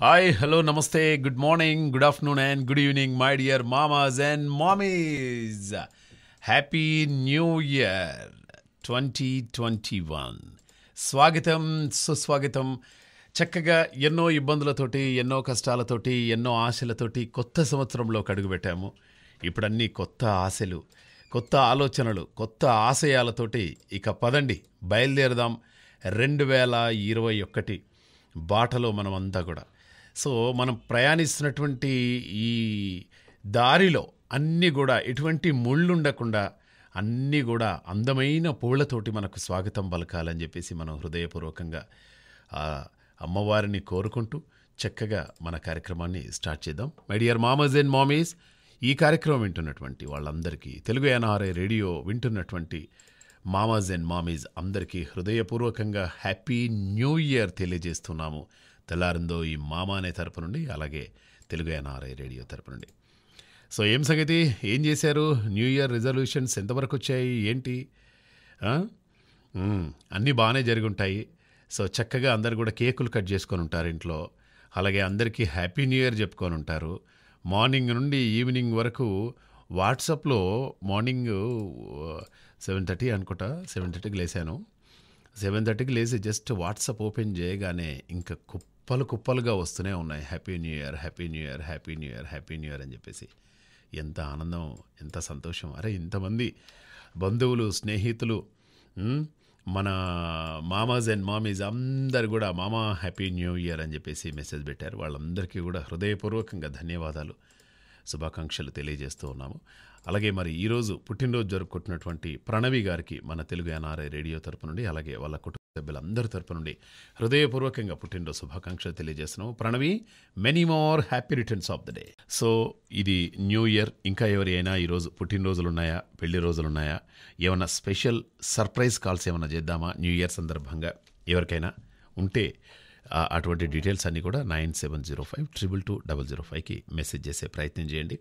Hi hello నమస్తే good morning good afternoon and good evening my dear మామాజ్ and మామీజ్ happy new year twenty twenty one స్వాగతం సుస్వాగతం చక్కగా ఎన్నో ఇబ్బందులతోటి ఎన్నో కష్టాలతోటి ఎన్నో ఆశలతోటి కొత్త సంవత్సరంలో కడుగుపెట్టాము ఇప్పుడన్నీ కొత్త ఆశలు కొత్త ఆలోచనలు కొత్త ఆశయాలతోటి ఇక పదండి బయలుదేరదాం రెండు వేల ఇరవై ఒకటి బాటలో మనమంతా కూడా సో మనం ప్రయాణిస్తున్నటువంటి ఈ దారిలో అన్నీ కూడా ఎటువంటి ముళ్ళు ఉండకుండా అన్నీ కూడా అందమైన పూలతోటి మనకు స్వాగతం పలకాలని చెప్పేసి మనం హృదయపూర్వకంగా అమ్మవారిని కోరుకుంటూ చక్కగా మన కార్యక్రమాన్ని స్టార్ట్ చేద్దాం మై డియర్ మామస్ అండ్ మామీస్ ఈ కార్యక్రమం వింటున్నటువంటి వాళ్ళందరికీ తెలుగు ఎన్ఆర్ఐ రేడియో వింటున్నటువంటి మామాజ్ అండ్ మామీజ్ అందరికీ హృదయపూర్వకంగా హ్యాపీ న్యూ ఇయర్ తెలియజేస్తున్నాము తెల్లారిందో ఈ మామ అనే తరపు నుండి అలాగే తెలుగు ఎన్ఆర్ఐ రేడియో తరపు నుండి సో ఏం సంగతి ఏం చేశారు న్యూ ఇయర్ రిజల్యూషన్స్ ఎంతవరకు వచ్చాయి ఏంటి అన్నీ బాగానే జరుగుంటాయి సో చక్కగా అందరు కూడా కేకులు కట్ చేసుకొని ఉంటారు ఇంట్లో అలాగే అందరికీ హ్యాపీ న్యూ ఇయర్ చెప్పుకొని ఉంటారు మార్నింగ్ నుండి ఈవినింగ్ వరకు వాట్సాప్లో మార్నింగ్ సెవెన్ థర్టీ అనుకుంటా సెవెన్ థర్టీకి లేసాను సెవెన్ థర్టీకి లేసి జస్ట్ వాట్సాప్ ఓపెన్ చేయగానే ఇంకా కుప్ప కుప్పలు కుప్పలుగా వస్తూనే ఉన్నాయి happy new year happy new year happy new year happy new year అని చెప్పేసి ఎంత ఆనందం ఎంత సంతోషం అరే ఇంతమంది బంధువులు స్నేహితులు మన మామాజ్ అండ్ మామీజ్ అందరు కూడా మామా హ్యాపీ న్యూ ఇయర్ అని చెప్పేసి మెసేజ్ పెట్టారు వాళ్ళందరికీ కూడా హృదయపూర్వకంగా ధన్యవాదాలు శుభాకాంక్షలు తెలియజేస్తూ ఉన్నాము అలాగే మరి ఈరోజు పుట్టినరోజు జరుపుకుంటున్నటువంటి ప్రణవి గారికి మన తెలుగు ఎన్ఆర్ఐ రేడియో తరపు నుండి అలాగే వాళ్ళ కుటుంబ సభ్యులందరి తరపు నుండి హృదయపూర్వకంగా పుట్టినరోజు శుభాకాంక్షలు తెలియజేస్తున్నాం Pranavi many more happy returns of the day so ఇది న్యూ ఇయర్ ఇంకా ఎవరి అయినా ఈరోజు పుట్టినరోజులు ఉన్నాయా పెళ్లి రోజులు ఉన్నాయా ఏమైనా స్పెషల్ సర్ప్రైజ్ కాల్స్ ఏమైనా చేద్దామా న్యూ ఇయర్ సందర్భంగా ఎవరికైనా ఉంటే అటువంటి డీటెయిల్స్ అన్నీ కూడా nine seven zero five triple two double zero ఫైవ్కి మెసేజ్ చేసే ప్రయత్నం చేయండి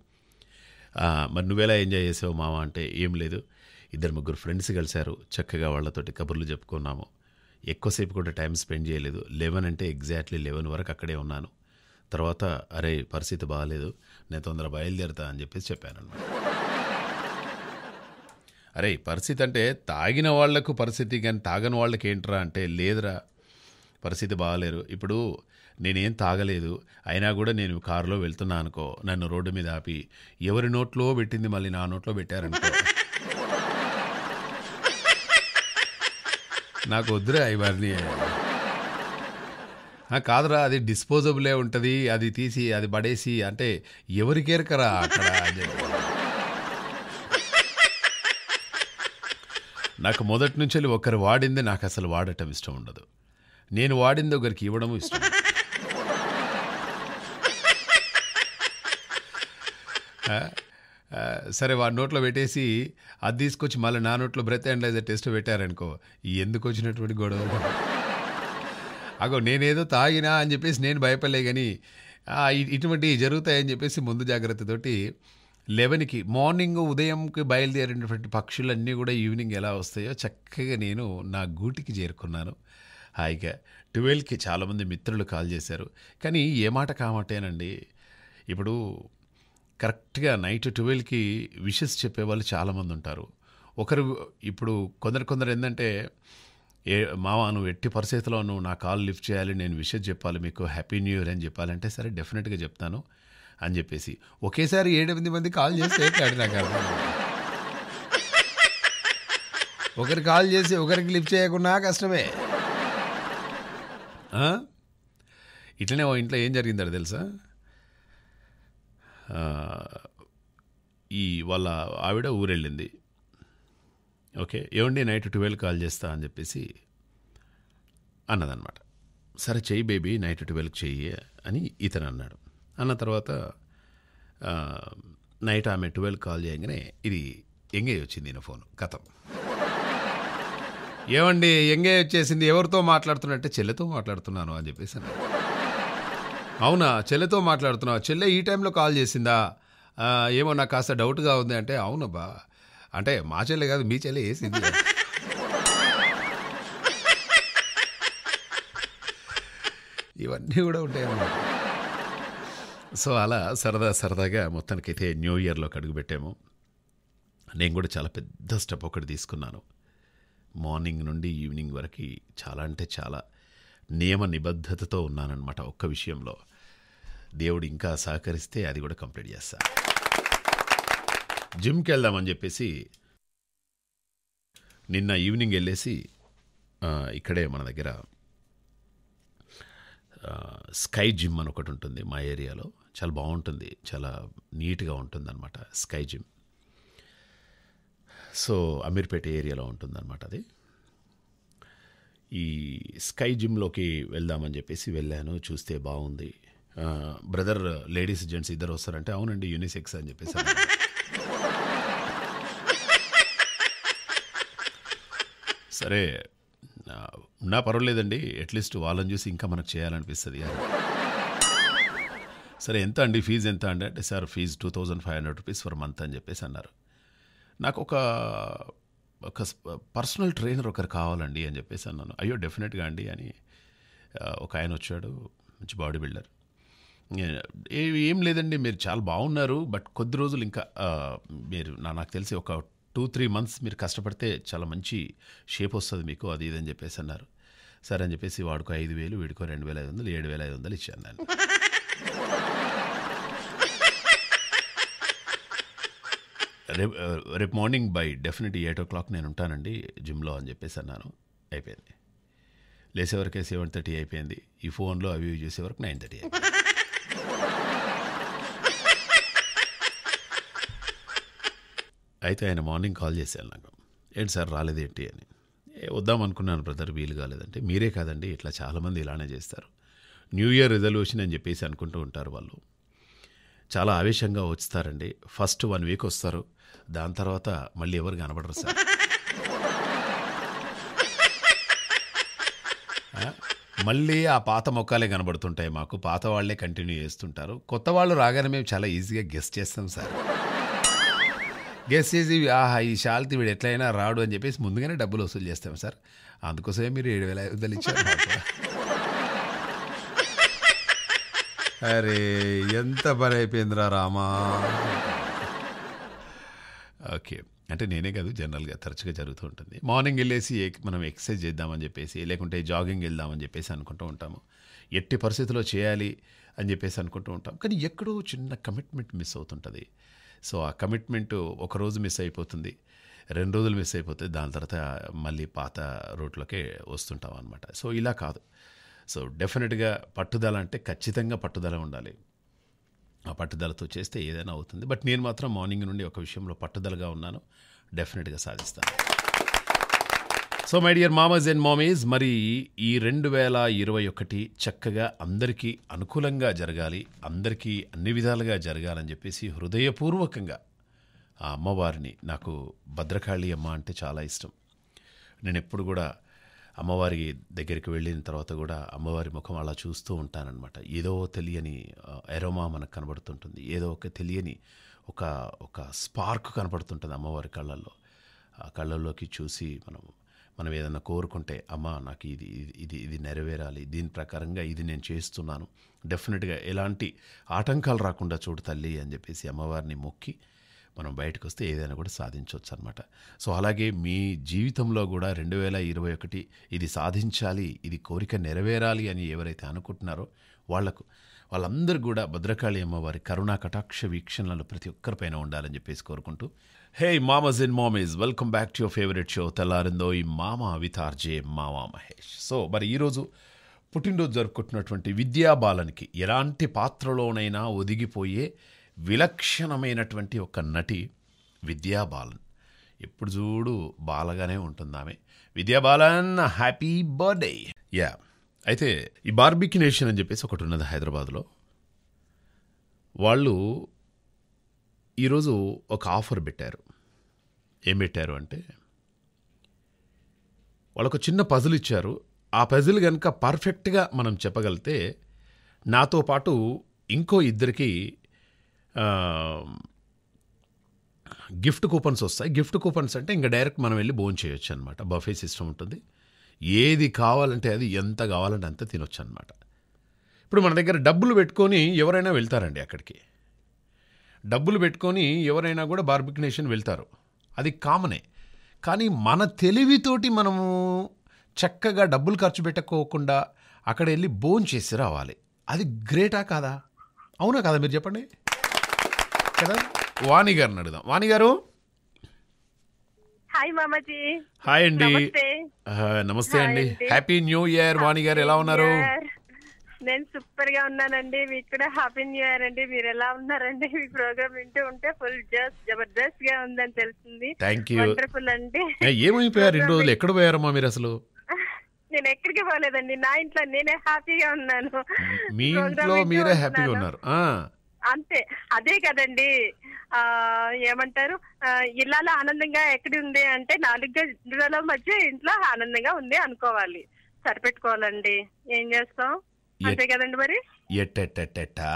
మరి నువ్వెలా ఎంజాయ్ చేసావు మామ అంటే ఏం లేదు ఇద్దరు ముగ్గురు ఫ్రెండ్స్ కలిశారు చక్కగా వాళ్ళతోటి కబుర్లు చెప్పుకున్నాము ఎక్కువసేపు కూడా టైం స్పెండ్ చేయలేదు లెవెన్ అంటే ఎగ్జాక్ట్లీ లెవెన్ వరకు అక్కడే ఉన్నాను తర్వాత అరే పరిస్థితి బాగాలేదు నేను తొందర బయలుదేరుతా అని చెప్పేసి చెప్పాను అనమాట అరే పరిస్థితి అంటే తాగిన వాళ్లకు పరిస్థితి కానీ తాగని వాళ్ళకి ఏంట్రా అంటే లేదురా పరిస్థితి బాగలేరు ఇప్పుడు నేనేం తాగలేదు అయినా కూడా నేను కారులో వెళ్తున్నా అనుకో నన్ను రోడ్డు మీద ఆపి ఎవరి నోట్లో పెట్టింది మళ్ళీ నా నోట్లో పెట్టారనుకో నాకు వద్దురా ఇవన్నీ కాదురా అది డిస్పోజబులే ఉంటుంది అది తీసి అది పడేసి అంటే ఎవరికేరకరా అక్కడ నాకు మొదటి నుంచి ఒకరు వాడింది నాకు అసలు వాడటం ఇష్టం ఉండదు నేను వాడింది ఒకరికి ఇవ్వడం ఇష్టం సరే వాడి నోట్లో పెట్టేసి అది తీసుకొచ్చి మళ్ళీ నా నోట్లో బ్రెత్ అనలైజర్ టెస్ట్ పెట్టారనుకో ఎందుకు వచ్చినటువంటి గొడవ అగో నేనేదో తాగినా అని చెప్పేసి నేను భయపడలే కానీ ఇటువంటివి జరుగుతాయని చెప్పేసి ముందు జాగ్రత్తతోటి లెవెన్కి మార్నింగ్ ఉదయంకి బయలుదేరినటువంటి పక్షులన్నీ కూడా ఈవినింగ్ ఎలా వస్తాయో చక్కగా నేను నా గూటికి చేరుకున్నాను హాయిగా ట్వెల్వ్కి చాలామంది మిత్రులు కాల్ చేశారు కానీ ఏ మాట కామటేనండి ఇప్పుడు కరెక్ట్గా నైట్ ట్వెల్వ్కి విషెస్ చెప్పేవాళ్ళు చాలామంది ఉంటారు ఒకరు ఇప్పుడు కొందరు కొందరు ఏంటంటే ఏ మావాను నువ్వు ఎట్టి పరిస్థితిలో నువ్వు నా కాల్ లిఫ్ట్ చేయాలి నేను విషెస్ చెప్పాలి మీకు హ్యాపీ న్యూ ఇయర్ అని చెప్పాలంటే సరే డెఫినెట్గా చెప్తాను అని చెప్పేసి ఒకేసారి ఏడెనిమిది మంది కాల్ చేస్తే నాకు ఒకరు కాల్ చేసి ఒకరికి లిఫ్ట్ చేయకుండా కష్టమే ఇట్లనే ఓ ఇంట్లో ఏం జరిగిందో తెలుసా ఈ వాళ్ళ ఆవిడ ఊరెళ్ళింది ఓకే ఏమండి నైట్ ట్వెల్వ్ కాల్ చేస్తా అని చెప్పేసి అన్నదనమాట సరే చెయ్యి బేబీ నైట్ ట్వెల్వ్ చెయ్యి అని ఇతను అన్నాడు అన్న తర్వాత నైట్ ఆమె ట్వెల్వ్ కాల్ చేయగానే ఇది ఎంగేజ్ వచ్చింది ఈయన ఫోన్ కథం ఏమండి ఎంగే వచ్చేసింది ఎవరితో మాట్లాడుతున్నట్టే చెల్లెతో మాట్లాడుతున్నాను అని చెప్పేసాను అవునా చెల్లెతో మాట్లాడుతున్నావు చెల్లె ఈ టైంలో కాల్ చేసిందా ఏమో నాకు కాస్త డౌట్గా ఉంది అంటే అవునబ్బా అంటే మా చెల్లె కాదు మీ చెల్లె వేసింది ఇవన్నీ కూడా ఉంటాయన్నమాట సో అలా సరదా సరదాగా మొత్తానికైతే న్యూ ఇయర్లోకి అడుగుపెట్టాము నేను కూడా చాలా పెద్ద స్టెప్ ఒకటి తీసుకున్నాను మార్నింగ్ నుండి ఈవినింగ్ వరకు చాలా అంటే చాలా నియమ నిబద్ధతతో ఉన్నానన్నమాట ఒక్క విషయంలో దేవుడు ఇంకా సహకరిస్తే అది కూడా కంప్లీట్ చేస్తా జిమ్కి వెళ్దామని చెప్పేసి నిన్న ఈవినింగ్ వెళ్ళేసి ఇక్కడే మన దగ్గర స్కై జిమ్ అని ఒకటి ఉంటుంది మా ఏరియాలో చాలా బాగుంటుంది చాలా నీట్గా ఉంటుంది అనమాట స్కై జిమ్ సో అమీర్పేట ఏరియాలో ఉంటుందన్నమాట అది ఈ స్కై జిమ్లోకి వెళ్దామని చెప్పేసి వెళ్ళాను చూస్తే బాగుంది బ్రదర్ లేడీస్ జెంట్స్ ఇద్దరు వస్తారంటే అవునండి యూనిసెక్స్ అని చెప్పేసి సరే నా పర్వాలేదండి అట్లీస్ట్ వాళ్ళని చూసి ఇంకా మనకు చేయాలనిపిస్తుంది సరే ఎంత అండి ఫీజు ఎంత అండి అంటే sir fees two thousand five hundred rupees for month అని చెప్పేసి అన్నారు నాకు ఒక ఒక పర్సనల్ ట్రైనర్ ఒకరు కావాలండి అని చెప్పేసి అన్నాను అయ్యో డెఫినెట్గా అండి అని ఒక ఆయన వచ్చాడు మంచి బాడీ బిల్డర్ ఏం లేదండి మీరు చాలా బాగున్నారు బట్ కొద్ది రోజులు ఇంకా మీరు నాకు తెలిసి ఒక టూ త్రీ మంత్స్ మీరు కష్టపడితే చాలా మంచి షేప్ వస్తుంది మీకు అది ఇదని చెప్పేసి అన్నారు సరే అని చెప్పేసి వాడుకో ఐదు వేలు వీడికో రెండు వేల ఐదు వందలు ఏడు వేల ఐదు వందలు ఇచ్చాను నేను రేపు రేపు morning by definite eight o'clock నేను ఉంటానండి జిమ్లో అని చెప్పేసి అన్నాను అయిపోయింది లేసేవరకే సెవెన్ థర్టీ అయిపోయింది ఈ ఫోన్లో అవి చేసే వరకు నైన్ థర్టీ అయిపోయింది అయితే ఆయన మార్నింగ్ కాల్ చేశాను నాకు ఏంటి సార్ రాలేదు ఏంటి అని వద్దాం అనుకున్నాను బ్రదర్ వీలు కాలేదంటే మీరే కాదండి ఇట్లా చాలామంది ఇలానే చేస్తారు న్యూ ఇయర్ రిజల్యూషన్ అని చెప్పేసి అనుకుంటూ ఉంటారు వాళ్ళు చాలా ఆవేశంగా వస్తారండి ఫస్ట్ వన్ వీక్ వస్తారు దాని తర్వాత మళ్ళీ ఎవరు కనబడరు సార్ మళ్ళీ ఆ పాత మొక్కలే కనబడుతుంటాయి మాకు పాత వాళ్లే కంటిన్యూ చేస్తుంటారు కొత్త వాళ్ళు రాగానే మేము చాలా ఈజీగా గెస్ట్ చేస్తాం సార్ గెస్ట్ చేసి ఆహా ఈ శాల్తి వీడు ఎట్లయినా రాడు అని చెప్పేసి ముందుగానే డబ్బులు వసూలు చేస్తాం సార్ అందుకోసమే మీరు ఏడు వేల ఐదు వందలు ఇచ్చారు అరే ఎంత పని అయిపోయిందిరా రామా ఓకే అంటే నేనే కాదు జనరల్గా తరచుగా జరుగుతూ ఉంటుంది మార్నింగ్ వెళ్ళేసి మనం ఎక్సర్సైజ్ చేద్దామని చెప్పేసి లేకుంటే జాగింగ్ వెళ్దామని చెప్పేసి అనుకుంటూ ఉంటాము ఎట్టి పరిస్థితిలో చేయాలి అని చెప్పేసి అనుకుంటూ ఉంటాం కానీ ఎక్కడో చిన్న కమిట్మెంట్ మిస్ అవుతుంటుంది సో ఆ కమిట్మెంట్ ఒకరోజు మిస్ అయిపోతుంది రెండు రోజులు మిస్ అయిపోతే దాని తర్వాత మళ్ళీ పాత రూట్లోకే వస్తుంటాం అనమాట సో ఇలా కాదు సో డెఫినెట్గా పట్టుదల అంటే ఖచ్చితంగా పట్టుదల ఉండాలి ఆ పట్టుదలతో చేస్తే ఏదైనా అవుతుంది బట్ నేను మాత్రం మార్నింగ్ నుండి ఒక విషయంలో పట్టుదలగా ఉన్నాను డెఫినెట్గా సాధిస్తాను సో మై డియర్ మామస్ అండ్ మామీస్ మరి ఈ రెండు వేల ఇరవై ఒకటి చక్కగా అందరికీ అనుకూలంగా జరగాలి అందరికీ అన్ని విధాలుగా జరగాలని చెప్పేసి హృదయపూర్వకంగా ఆ అమ్మవారిని నాకు భద్రకాళి అమ్మ అంటే చాలా ఇష్టం నేను ఎప్పుడు కూడా అమ్మవారి దగ్గరికి వెళ్ళిన తర్వాత కూడా అమ్మవారి ముఖం అలా చూస్తూ ఉంటానన్నమాట ఏదో తెలియని ఎరోమా మనకు కనబడుతుంటుంది ఏదో ఒక తెలియని ఒక ఒక స్పార్క్ కనబడుతుంటుంది అమ్మవారి కళ్ళల్లో ఆ కళ్ళల్లోకి చూసి మనం మనం ఏదైనా కోరుకుంటే అమ్మ నాకు ఇది ఇది ఇది నెరవేరాలి దీని ప్రకారంగా ఇది నేను చేస్తున్నాను డెఫినెట్గా ఎలాంటి ఆటంకాలు రాకుండా చూడు తల్లి అని చెప్పేసి అమ్మవారిని మొక్కి మనం బయటకు వస్తే ఏదైనా కూడా సాధించవచ్చు అనమాట సో అలాగే మీ జీవితంలో కూడా రెండు వేల ఇరవై ఒకటి ఇది సాధించాలి ఇది కోరిక నెరవేరాలి అని ఎవరైతే అనుకుంటున్నారో వాళ్లకు వాళ్ళందరూ కూడా భద్రకాళి అమ్మవారి కరుణా కటాక్ష వీక్షణలు ప్రతి ఒక్కరిపైన ఉండాలని చెప్పేసి కోరుకుంటూ హే మామస్ ఇన్ మామీస్ welcome back to your favourite show తెల్లారిందో ఈ మామ ఆర్జే మామా మహేష్ సో మరి ఈరోజు పుట్టినరోజు జరుపుకుంటున్నటువంటి విద్యాబాలనికి ఎలాంటి పాత్రలోనైనా ఒదిగిపోయే విలక్షణమైనటువంటి ఒక నటి విద్యా బాలన్ ఎప్పుడు చూడు బాలగానే ఉంటుంది ఆమె విద్యా బాలన్ హ్యాపీ బర్త్డే యా అయితే ఈ బార్బికి నేషన్ అని చెప్పేసి ఒకటి ఉన్నది హైదరాబాద్లో వాళ్ళు ఈరోజు ఒక ఆఫర్ పెట్టారు ఏం పెట్టారు అంటే వాళ్ళకు చిన్న పజిల్ ఇచ్చారు ఆ పజిల్ కనుక పర్ఫెక్ట్గా మనం చెప్పగలితే నాతో పాటు ఇంకో ఇద్దరికి గిఫ్ట్ కూపన్స్ వస్తాయి గిఫ్ట్ కూపన్స్ అంటే ఇంకా డైరెక్ట్ మనం వెళ్ళి భోజనం చేయొచ్చు అనమాట బఫే సిస్టమ్ ఉంటుంది ఏది కావాలంటే అది ఎంత కావాలంటే అంత తినొచ్చు అనమాట ఇప్పుడు మన దగ్గర డబ్బులు పెట్టుకొని ఎవరైనా వెళ్తారండి అక్కడికి డబ్బులు పెట్టుకొని ఎవరైనా కూడా నేషన్ వెళ్తారు అది కామనే కానీ మన తెలివితోటి మనము చక్కగా డబ్బులు ఖర్చు పెట్టకోకుండా అక్కడ వెళ్ళి భోజనం చేసి రావాలి అది గ్రేటా కాదా అవునా కదా మీరు చెప్పండి కదా వాణి గారిని అడుగుదాం వాణి గారు హాయ్ హాయ్ అండి నమస్తే అండి హ్యాపీ న్యూ ఇయర్ వాణి గారు ఎలా ఉన్నారు నేను సూపర్ గా ఉన్నానండి మీకు కూడా హ్యాపీ న్యూ ఇయర్ అండి మీరు ఎలా ఉన్నారండి మీ ప్రోగ్రామ్ వింటూ ఉంటే ఫుల్ జస్ట్ జబర్దస్త్ గా ఉందని తెలిసింది థ్యాంక్ యూ వండర్ఫుల్ అండి ఏమైపోయారు రెండు రోజులు ఎక్కడ పోయారమ్మా మీరు అసలు నేను ఎక్కడికి పోలేదండి నా ఇంట్లో నేనే హ్యాపీగా ఉన్నాను మీ ఇంట్లో మీరే హ్యాపీగా ఉన్నారు అంతే అదే కదండి ఆ ఏమంటారు ఇళ్ళలో ఆనందంగా ఎక్కడి ఉంది అంటే నాలుగు గంటల మధ్య ఇంట్లో ఆనందంగా ఉంది అనుకోవాలి సరిపెట్టుకోవాలండి ఏం చేస్తాం అంతే కదండి మరి ఎట్టెట్టెట్టా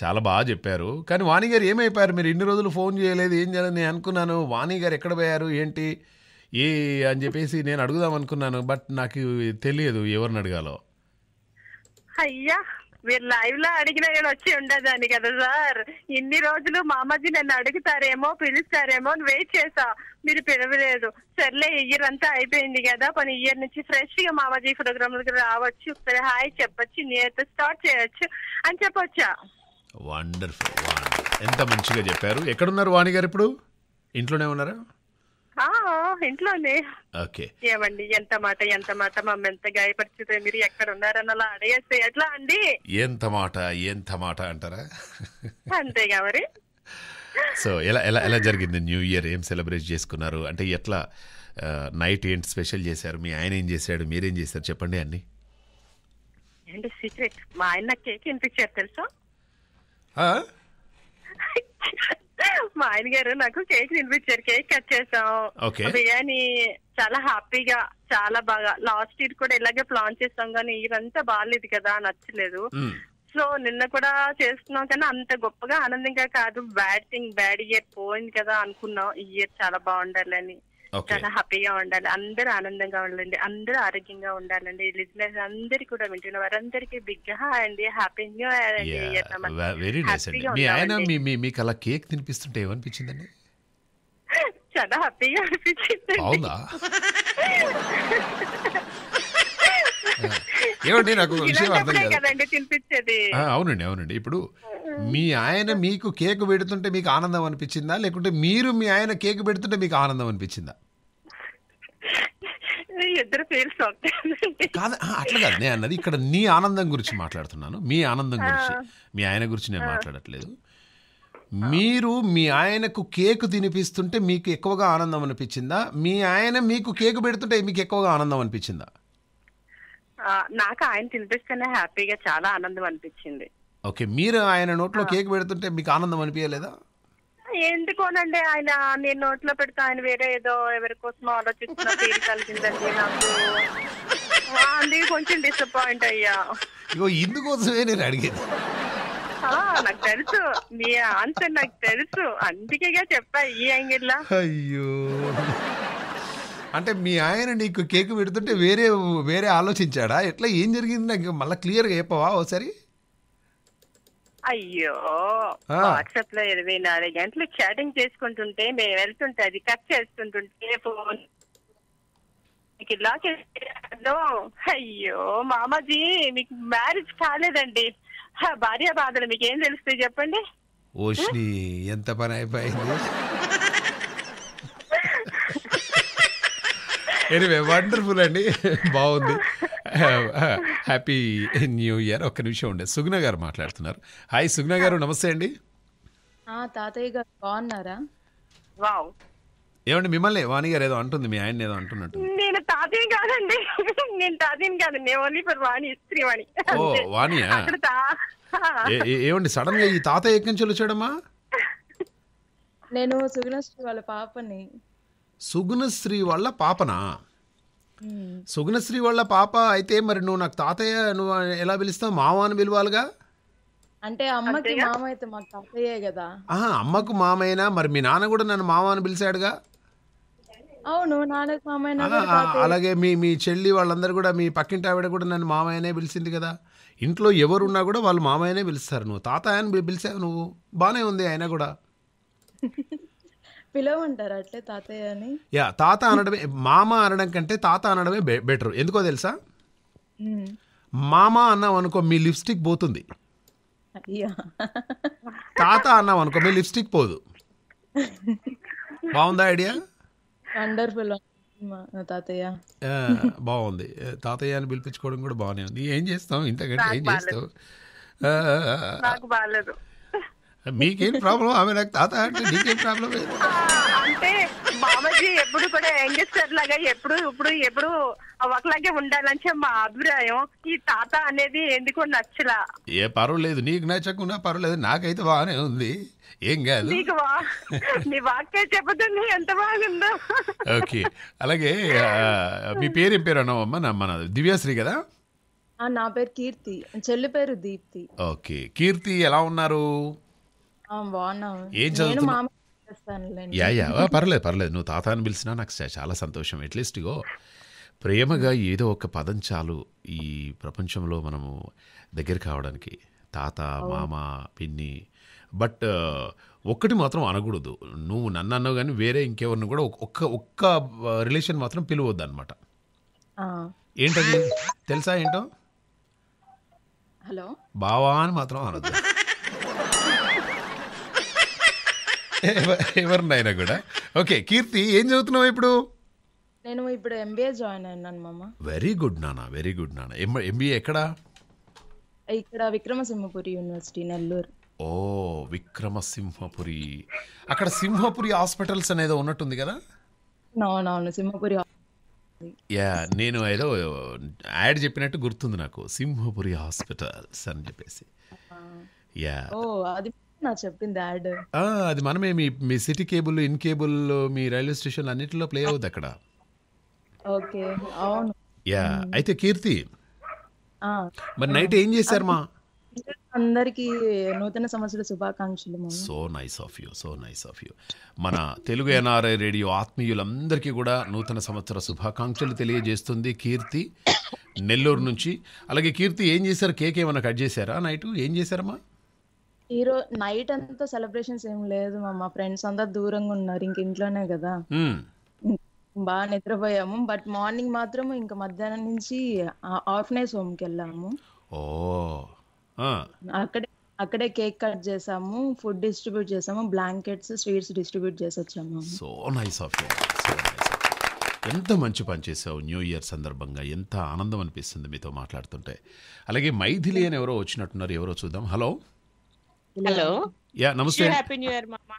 చాలా బాగా చెప్పారు కానీ వాణి గారు ఏమైపోయారు మీరు ఇన్ని రోజులు ఫోన్ చేయలేదు ఏం చేయాలని అనుకున్నాను వాణి గారు ఎక్కడ పోయారు ఏంటి ఏ అని చెప్పేసి నేను అడుగుదాం అనుకున్నాను బట్ నాకు తెలియదు ఎవరిని అడగాలో అయ్యా మీరు లైవ్ లో అడిగినా నేను వచ్చి ఉండేదాన్ని కదా సార్ ఇన్ని రోజులు మా అమ్మజీ నన్ను అడుగుతారేమో పిలుస్తారేమో అని వెయిట్ చేసా మీరు పిలవలేదు సర్లే ఇయర్ అంతా అయిపోయింది కదా పని ఇయర్ నుంచి ఫ్రెష్ గా మామజీ ప్రోగ్రామ్ రావచ్చు హాయ్ చెప్పొచ్చు నేను స్టార్ట్ చేయొచ్చు అని చెప్పొచ్చా వండర్ఫుల్ ఎంత మంచిగా చెప్పారు ఎక్కడున్నారు వాణి గారు ఇప్పుడు ఇంట్లోనే ఉన్నారా ఇంట్లోనే ఓకే ఏమండి ఎంత మాట ఎంత మాట మమ్మల్ని ఎంత గాయపరిచితే మీరు ఎక్కడ ఉన్నారని అలా అడిగేస్తే ఎట్లా అండి ఎంత మాట ఎంత మాట అంటారా అంతే మరి సో ఎలా ఎలా ఎలా జరిగింది న్యూ ఇయర్ ఏం సెలబ్రేట్ చేసుకున్నారు అంటే ఎట్లా నైట్ ఏంటి స్పెషల్ చేశారు మీ ఆయన ఏం చేశాడు మీరేం చేశారు చెప్పండి అన్ని ఏంటి సీక్రెట్ మా ఆయన కేక్ ఎంత ఇచ్చారు తెలుసా మా ఆయన గారు నాకు కేక్ తినిపించారు కేక్ కట్ చేసాం బిర్యానీ చాలా హ్యాపీగా చాలా బాగా లాస్ట్ ఇయర్ కూడా ఇలాగే ప్లాన్ చేస్తాం కానీ ఇయర్ అంతా బాగాలేదు కదా నచ్చలేదు సో నిన్న కూడా చేస్తున్నాం కానీ అంత గొప్పగా ఆనందంగా కాదు బ్యాడ్ థింగ్ బ్యాడ్ ఇయర్ పోయింది కదా అనుకున్నాం ఈ ఇయర్ చాలా బాగుండాలి అని చాలా హ్యాపీగా ఉండాలి అందరూ ఆనందంగా ఉండాలండి అందరూ ఆరోగ్యంగా ఉండాలండి లిజినర్స్ అందరికి కూడా వింటున్న వారందరికీ బిగ్ అండి హ్యాపీ న్యూ ఇయర్ అండి వెరీ నైస్ అండి మీ ఆయన మీ మీకు అలా కేక్ తినిపిస్తుంటే ఏమనిపించిందండి చాలా హ్యాపీగా అనిపించింది అవునా ఏమండి నాకు విషయం అర్థం కాదు అవునండి అవునండి ఇప్పుడు మీ ఆయన మీకు కేక్ పెడుతుంటే మీకు ఆనందం అనిపించిందా లేకుంటే మీరు మీ ఆయన కేక్ పెడుతుంటే మీకు ఆనందం అనిపించిందా కాదు అట్లా కాదు నేను అన్నది ఇక్కడ నీ ఆనందం గురించి మాట్లాడుతున్నాను మీ ఆనందం గురించి మీ ఆయన గురించి నేను మాట్లాడట్లేదు మీరు మీ ఆయనకు కేక్ తినిపిస్తుంటే మీకు ఎక్కువగా ఆనందం అనిపించిందా మీ ఆయన మీకు కేక్ పెడుతుంటే మీకు ఎక్కువగా ఆనందం అనిపించిందా నాకు ఆయన తినిపిస్తేనే హ్యాపీగా చాలా ఆనందం అనిపించింది ఓకే మీరు ఆయన నోట్లో కేక్ పెడుతుంటే మీకు ఆనందం అనిపించలేదా ఎందుకోనండి ఆయన నేను నోట్లో పెడితే ఆయన వేరే ఏదో ఎవరి కోసం ఆలోచిస్తున్న కలిగిందండి నాకు అందుకే కొంచెం డిసప్పాయింట్ అయ్యా ఇగో ఇందుకోసమే నేను అడిగేది నాకు తెలుసు మీ ఆన్సర్ నాకు తెలుసు అందుకేగా చెప్పా ఈ యాంగిల్ అయ్యో అంటే మీ ఆయన నీకు కేక్ పెడుతుంటే వేరే వేరే ఆలోచించాడా ఎట్లా ఏం జరిగింది నాకు మళ్ళీ క్లియర్గా చెప్పవా ఒకసారి అయ్యో వాట్సాప్ లో ఇరవై నాలుగు గంటలు చాటింగ్ చేసుకుంటుంటే మేము వెళ్తుంటే అది కట్ చేస్తుంటుంటే ఫోన్ ఇలా అయ్యో మామాజీ మీకు మ్యారేజ్ కాలేదండి భార్య బాధలు మీకేం తెలుస్తాయి చెప్పండి ఓష్ని ఎంత పని అయిపోయింది ఎనివే వండర్ఫుల్ అండి బాగుంది హ్యాపీ న్యూ ఇయర్ ఒక్క నిమిషం ఉండే సుగ్న గారు మాట్లాడుతున్నారు హాయ్ సుగ్న గారు నమస్తే అండి తాతయ్య గారు బాగున్నారా వావ్ ఏమండి మిమ్మల్ని వాణి గారు ఏదో అంటుంది మీ ఆయన ఏదో అంటున్నట్టు నేను తాతయ్య కాదండి నేను తాతయ్య కాదు నేను ఓన్లీ ఫర్ వాణి ఇస్త్రీ వాణి ఓ వాణియా ఏమండి సడన్ గా ఈ తాతయ్య ఎక్కడి నుంచి వచ్చాడమ్మా నేను సుగుణశ్రీ వాళ్ళ పాపని సుగుణశ్రీ వాళ్ళ పాపనా సుగుణశ్రీ వాళ్ళ పాప అయితే మరి నువ్వు నాకు తాతయ్య నువ్వు ఎలా పిలుస్తావు మామ అని పిలవాలిగా అంటే అమ్మకి మామ అయితే మాకు కదా ఆహా అమ్మకు మామైనా మరి మీ నాన్న కూడా నన్ను మామ అని పిలిచాడుగా అవును నాన్నకు అలాగే మీ మీ చెల్లి వాళ్ళందరూ కూడా మీ పక్కింటి ఆవిడ కూడా నన్ను మామయ్యనే పిలిచింది కదా ఇంట్లో ఎవరున్నా కూడా వాళ్ళు మామయ్యనే పిలుస్తారు నువ్వు తాతయ్య అని పిలిచావు నువ్వు బాగానే ఉంది ఆయన కూడా పిలవంటారు అట్లే తాతయ్య అని యా తాత అనడమే మామ అనడం కంటే తాత అనడమే బెటర్ ఎందుకో తెలుసా మామ అన్నాం అనుకో మీ లిప్స్టిక్ పోతుంది తాత అన్నాం అనుకో మీ లిప్స్టిక్ పోదు బాగుందా ఐడియా వండర్ఫుల్ తాతయ్య బాగుంది తాతయ్య అని పిలిపించుకోవడం కూడా బాగానే ఉంది ఏం చేస్తాం ఇంతకంటే ఏం చేస్తావు నాకు బాగాలేదు మీకేం ప్రాబ్లం ఆమె నాకు తాత అంటే నీకేం ప్రాబ్లం అంటే బాబాజీ ఎప్పుడు కూడా యంగ్స్టర్ లాగా ఎప్పుడు ఇప్పుడు ఎప్పుడు ఒకలాగే ఉండాలని మా అభిప్రాయం ఈ తాత అనేది ఎందుకో నచ్చలా ఏ పర్వాలేదు నీకు నచ్చకుండా పర్వాలేదు నాకైతే బాగానే ఉంది ఏం కాదు నీకు నీ వాక్య చెబుతుంది ఎంత బాగుందో ఓకే అలాగే మీ పేరు ఏం పేరు అన్నావమ్మా నా దివ్యాశ్రీ కదా నా పేరు కీర్తి చెల్లి పేరు దీప్తి ఓకే కీర్తి ఎలా ఉన్నారు ఏం పర్లేదు పర్లేదు. నువ్వు తాత అని పిలిచినా నాకు చాలా సంతోషం. అట్‌లీస్ట్ ఇగో ప్రేమగా ఏదో ఒక పదం చాలు ఈ ప్రపంచంలో మనము దగ్గర కావడానికి. తాత, మామ, పిన్ని బట్ ఒక్కటి మాత్రం అనకూడదు. నువ్వు నన్ను అన్నావు కానీ వేరే ఇంకెవరిని కూడా ఒక్క ఒక్క రిలేషన్ మాత్రం పిలవద్దనమాట. అనమాట ఏంటది? తెలుసా ఏంటో? హలో! బావా అని మాత్రం అనొద్దు. ఎవరినైనా కూడా ఓకే కీర్తి ఏం చదువుతున్నావు ఇప్పుడు నేను ఇప్పుడు ఎంబీఏ జాయిన్ అయినాను మామ వెరీ గుడ్ నాన్న వెరీ గుడ్ నాన్న ఎంబీఏ ఎక్కడ ఇక్కడ విక్రమసింహపురి యూనివర్సిటీ నెల్లూరు ఓ విక్రమసింహపురి అక్కడ సింహపురి హాస్పిటల్స్ అనేది ఉన్నట్టుంది కదా అవునవును సింహపురి యా నేను ఏదో యాడ్ చెప్పినట్టు గుర్తుంది నాకు సింహపురి హాస్పిటల్స్ అని చెప్పేసి యా ఓ అది నా చెప్పింది యాడ్ అది మనమే మీ మీ సిటీ కేబుల్ ఇన్ కేబుల్ మీ రైల్వే స్టేషన్ అన్నిటిలో ప్లే అవుద్ది అక్కడ ఓకే అవును యా అయితే కీర్తి మరి నైట్ ఏం చేశారు మా అందరికీ నూతన సంవత్సర శుభాకాంక్షలు so nice of you so nice of you మన తెలుగు ఎన్ఆర్ఐ రేడియో ఆత్మీయులందరికీ కూడా నూతన సంవత్సర శుభాకాంక్షలు తెలియజేస్తుంది కీర్తి నెల్లూరు నుంచి అలాగే కీర్తి ఏం చేశారు కేక్ ఏమైనా కట్ చేశారా నైట్ ఏం చేశారమ్మా హీరో నైట్ అంతా సెలబ్రేషన్స్ ఏం లేదు మా ఫ్రెండ్స్ అంతా దూరంగా ఉన్నారు ఇంక ఇంట్లోనే కదా బాగా నిద్రపోయాము బట్ మార్నింగ్ మాత్రం ఇంకా మధ్యాహ్నం నుంచి ఆర్ఫనైజ్ హోమ్ కి వెళ్ళాము అక్కడే అక్కడే కేక్ కట్ చేసాము ఫుడ్ డిస్ట్రిబ్యూట్ చేసాము బ్లాంకెట్స్ స్వీట్స్ డిస్ట్రిబ్యూట్ చేసి వచ్చాము సో నైస్ ఆఫ్ ఎంత మంచి పని చేసావు న్యూ ఇయర్ సందర్భంగా ఎంత ఆనందం అనిపిస్తుంది మీతో మాట్లాడుతుంటే అలాగే మైథిలి అని ఎవరో వచ్చినట్టున్నారు ఎవరో చూద్దాం హలో హలో యా నమస్తే హ్యాపీ న్యూ ఇయర్ మామా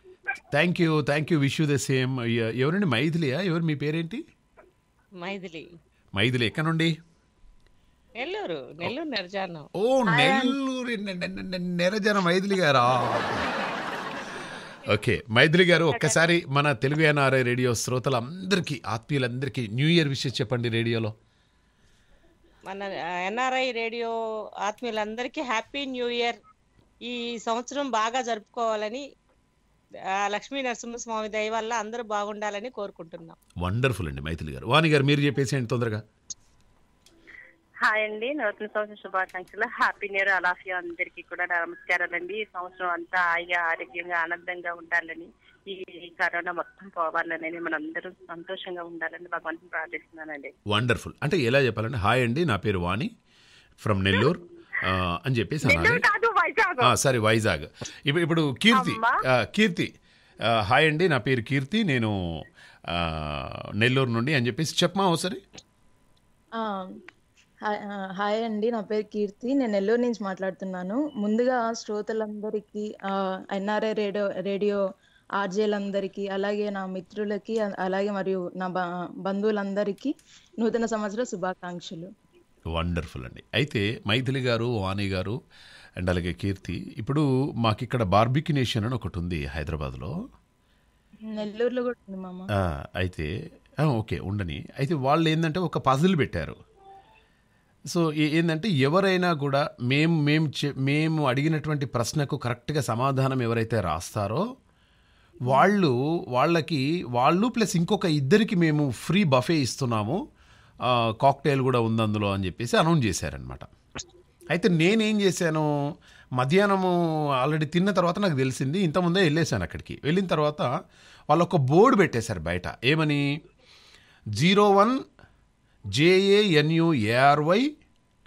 thank you thank you wish you the same ఎవరండి మైథిలియా ఎవరు మీ పేరేంటి మైథిలి మైథిలి ఎక్కడ నుండి నెల్లూరు నెల్లూరు నెరజానం ఓ నెల్లూరు నెరజానం మైథిలి గారా ఓకే మైథిలి గారు ఒక్కసారి మన తెలుగు ఎన్ఆర్ఐ రేడియో శ్రోతలందరికీ ఆత్మీయులందరికీ న్యూ ఇయర్ విషయం చెప్పండి రేడియోలో మన ఎన్ఆర్ఐ రేడియో ఆత్మీయులందరికీ హ్యాపీ న్యూ ఇయర్ ఈ సంవత్సరం బాగా జరుపుకోవాలని లక్ష్మీ నరసింహస్వామి దయ వల్ల అందరూ బాగుండాలని కోరుకుంటున్నాం వండర్ఫుల్ అండి మైథిలి గారు వాణి గారు మీరు చెప్పేసి ఏంటి తొందరగా హాయ్ అండి నూతన సంవత్సరం శుభాకాంక్షలు హ్యాపీ న్యూ ఇయర్ అలాఫియా అందరికీ కూడా నమస్కారాలండి ఈ సంవత్సరం అంతా హాయిగా ఆరోగ్యంగా ఆనందంగా ఉండాలని ఈ కరోనా మొత్తం పోవాలని అందరూ సంతోషంగా ఉండాలని భగవంతుని ప్రార్థిస్తున్నానండి వండర్ఫుల్ అంటే ఎలా చెప్పాలంటే హాయ్ అండి నా పేరు వాణి ఫ్రమ్ నెల్లూరు అని చెప్పేసి సరే వైజాగ్ ఇప్పుడు ఇప్పుడు కీర్తి కీర్తి హాయ్ అండి నా పేరు కీర్తి నేను నెల్లూరు నుండి అని చెప్పేసి చెప్పమా ఒకసారి హాయ్ అండి నా పేరు కీర్తి నేను నెల్లూరు నుంచి మాట్లాడుతున్నాను ముందుగా శ్రోతలందరికీ ఎన్ఆర్ఐ రేడియో రేడియో ఆర్జేలందరికీ అలాగే నా మిత్రులకి అలాగే మరియు నా బంధువులందరికీ నూతన సంవత్సర శుభాకాంక్షలు వండర్ఫుల్ అండి అయితే మైథిలి గారు వాణి గారు అండ్ అలాగే కీర్తి ఇప్పుడు మాకు ఇక్కడ బార్బిక్ నేషన్ అని ఒకటి ఉంది హైదరాబాద్లో నెల్లూరులో కూడా అయితే ఓకే ఉండని అయితే వాళ్ళు ఏంటంటే ఒక పజిల్ పెట్టారు సో ఏంటంటే ఎవరైనా కూడా మేము మేము మేము అడిగినటువంటి ప్రశ్నకు కరెక్ట్గా సమాధానం ఎవరైతే రాస్తారో వాళ్ళు వాళ్ళకి వాళ్ళు ప్లస్ ఇంకొక ఇద్దరికి మేము ఫ్రీ బఫే ఇస్తున్నాము కాక్టైల్ కూడా ఉంది అందులో అని చెప్పేసి అనౌన్స్ చేశారనమాట అయితే నేనేం చేశాను మధ్యాహ్నము ఆల్రెడీ తిన్న తర్వాత నాకు తెలిసింది ఇంతకుముందే వెళ్ళేసాను అక్కడికి వెళ్ళిన తర్వాత వాళ్ళు ఒక బోర్డు పెట్టేశారు బయట ఏమని zero one జేఏఎన్యుఏఆర్వై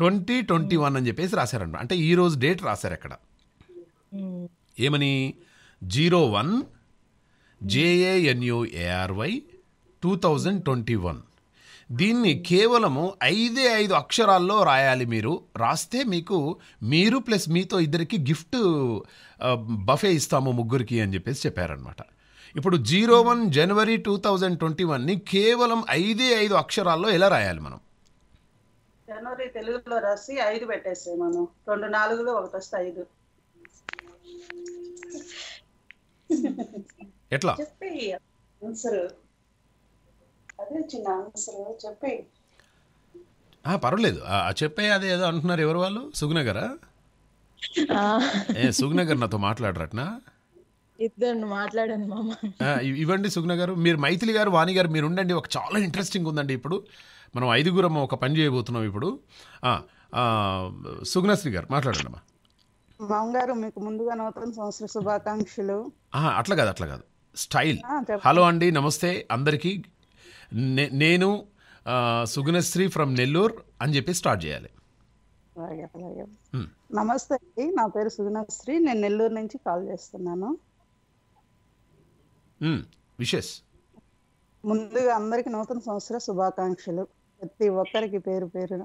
twenty twenty one అని చెప్పేసి రాశారనమాట అంటే ఈరోజు డేట్ రాశారు అక్కడ ఏమని zero one జేఏఎన్యుఏఆర్వై two thousand twenty one దీన్ని కేవలము ఐదే ఐదు అక్షరాల్లో రాయాలి మీరు రాస్తే మీకు మీరు ప్లస్ మీతో ఇద్దరికి గిఫ్ట్ బఫే ఇస్తాము ముగ్గురికి అని చెప్పేసి చెప్పారనమాట ఇప్పుడు జీరో వన్ జనవరి టూ థౌజండ్ ట్వంటీ వన్ని కేవలం ఐదే ఐదు అక్షరాల్లో ఎలా రాయాలి మనం జనవరి తెలుగులో రాసి ఐదు పెట్టేస్తాయి మనం రెండు నాలుగులో ఒకటి వస్తే ఐదు ఎట్లా చెప్పి ఆన్సర్ చెప్పి పర్వాలేదు చెప్పే అదే ఏదో అంటున్నారు ఎవరు వాళ్ళు సుగ్నగర్ ఏ నాతో మాట్లాడరట్నా ఇద్దరు మాట్లాడాను మామ ఇవ్వండి సుగ్న గారు మీరు మైథిలి గారు వాణి గారు మీరు ఉండండి ఒక చాలా ఇంట్రెస్టింగ్ ఉందండి ఇప్పుడు మనం ఐదుగురం ఒక పని చేయబోతున్నాం ఇప్పుడు సుగ్నశ్రీ గారు మాట్లాడండి అమ్మా మామగారు మీకు ముందుగా నూతన సంవత్సర శుభాకాంక్షలు అట్లా కాదు అట్లా కాదు స్టైల్ హలో అండి నమస్తే అందరికీ నేను సుగుణశ్రీ ఫ్రమ్ నెల్లూరు అని చెప్పి స్టార్ట్ చేయాలి నమస్తే అండి నా పేరు సుగుణశ్రీ నేను నెల్లూరు నుంచి కాల్ చేస్తున్నాను విషెస్ ముందుగా అందరికి నూతన సంవత్సర శుభాకాంక్షలు ప్రతి ఒక్కరికి పేరు పేరున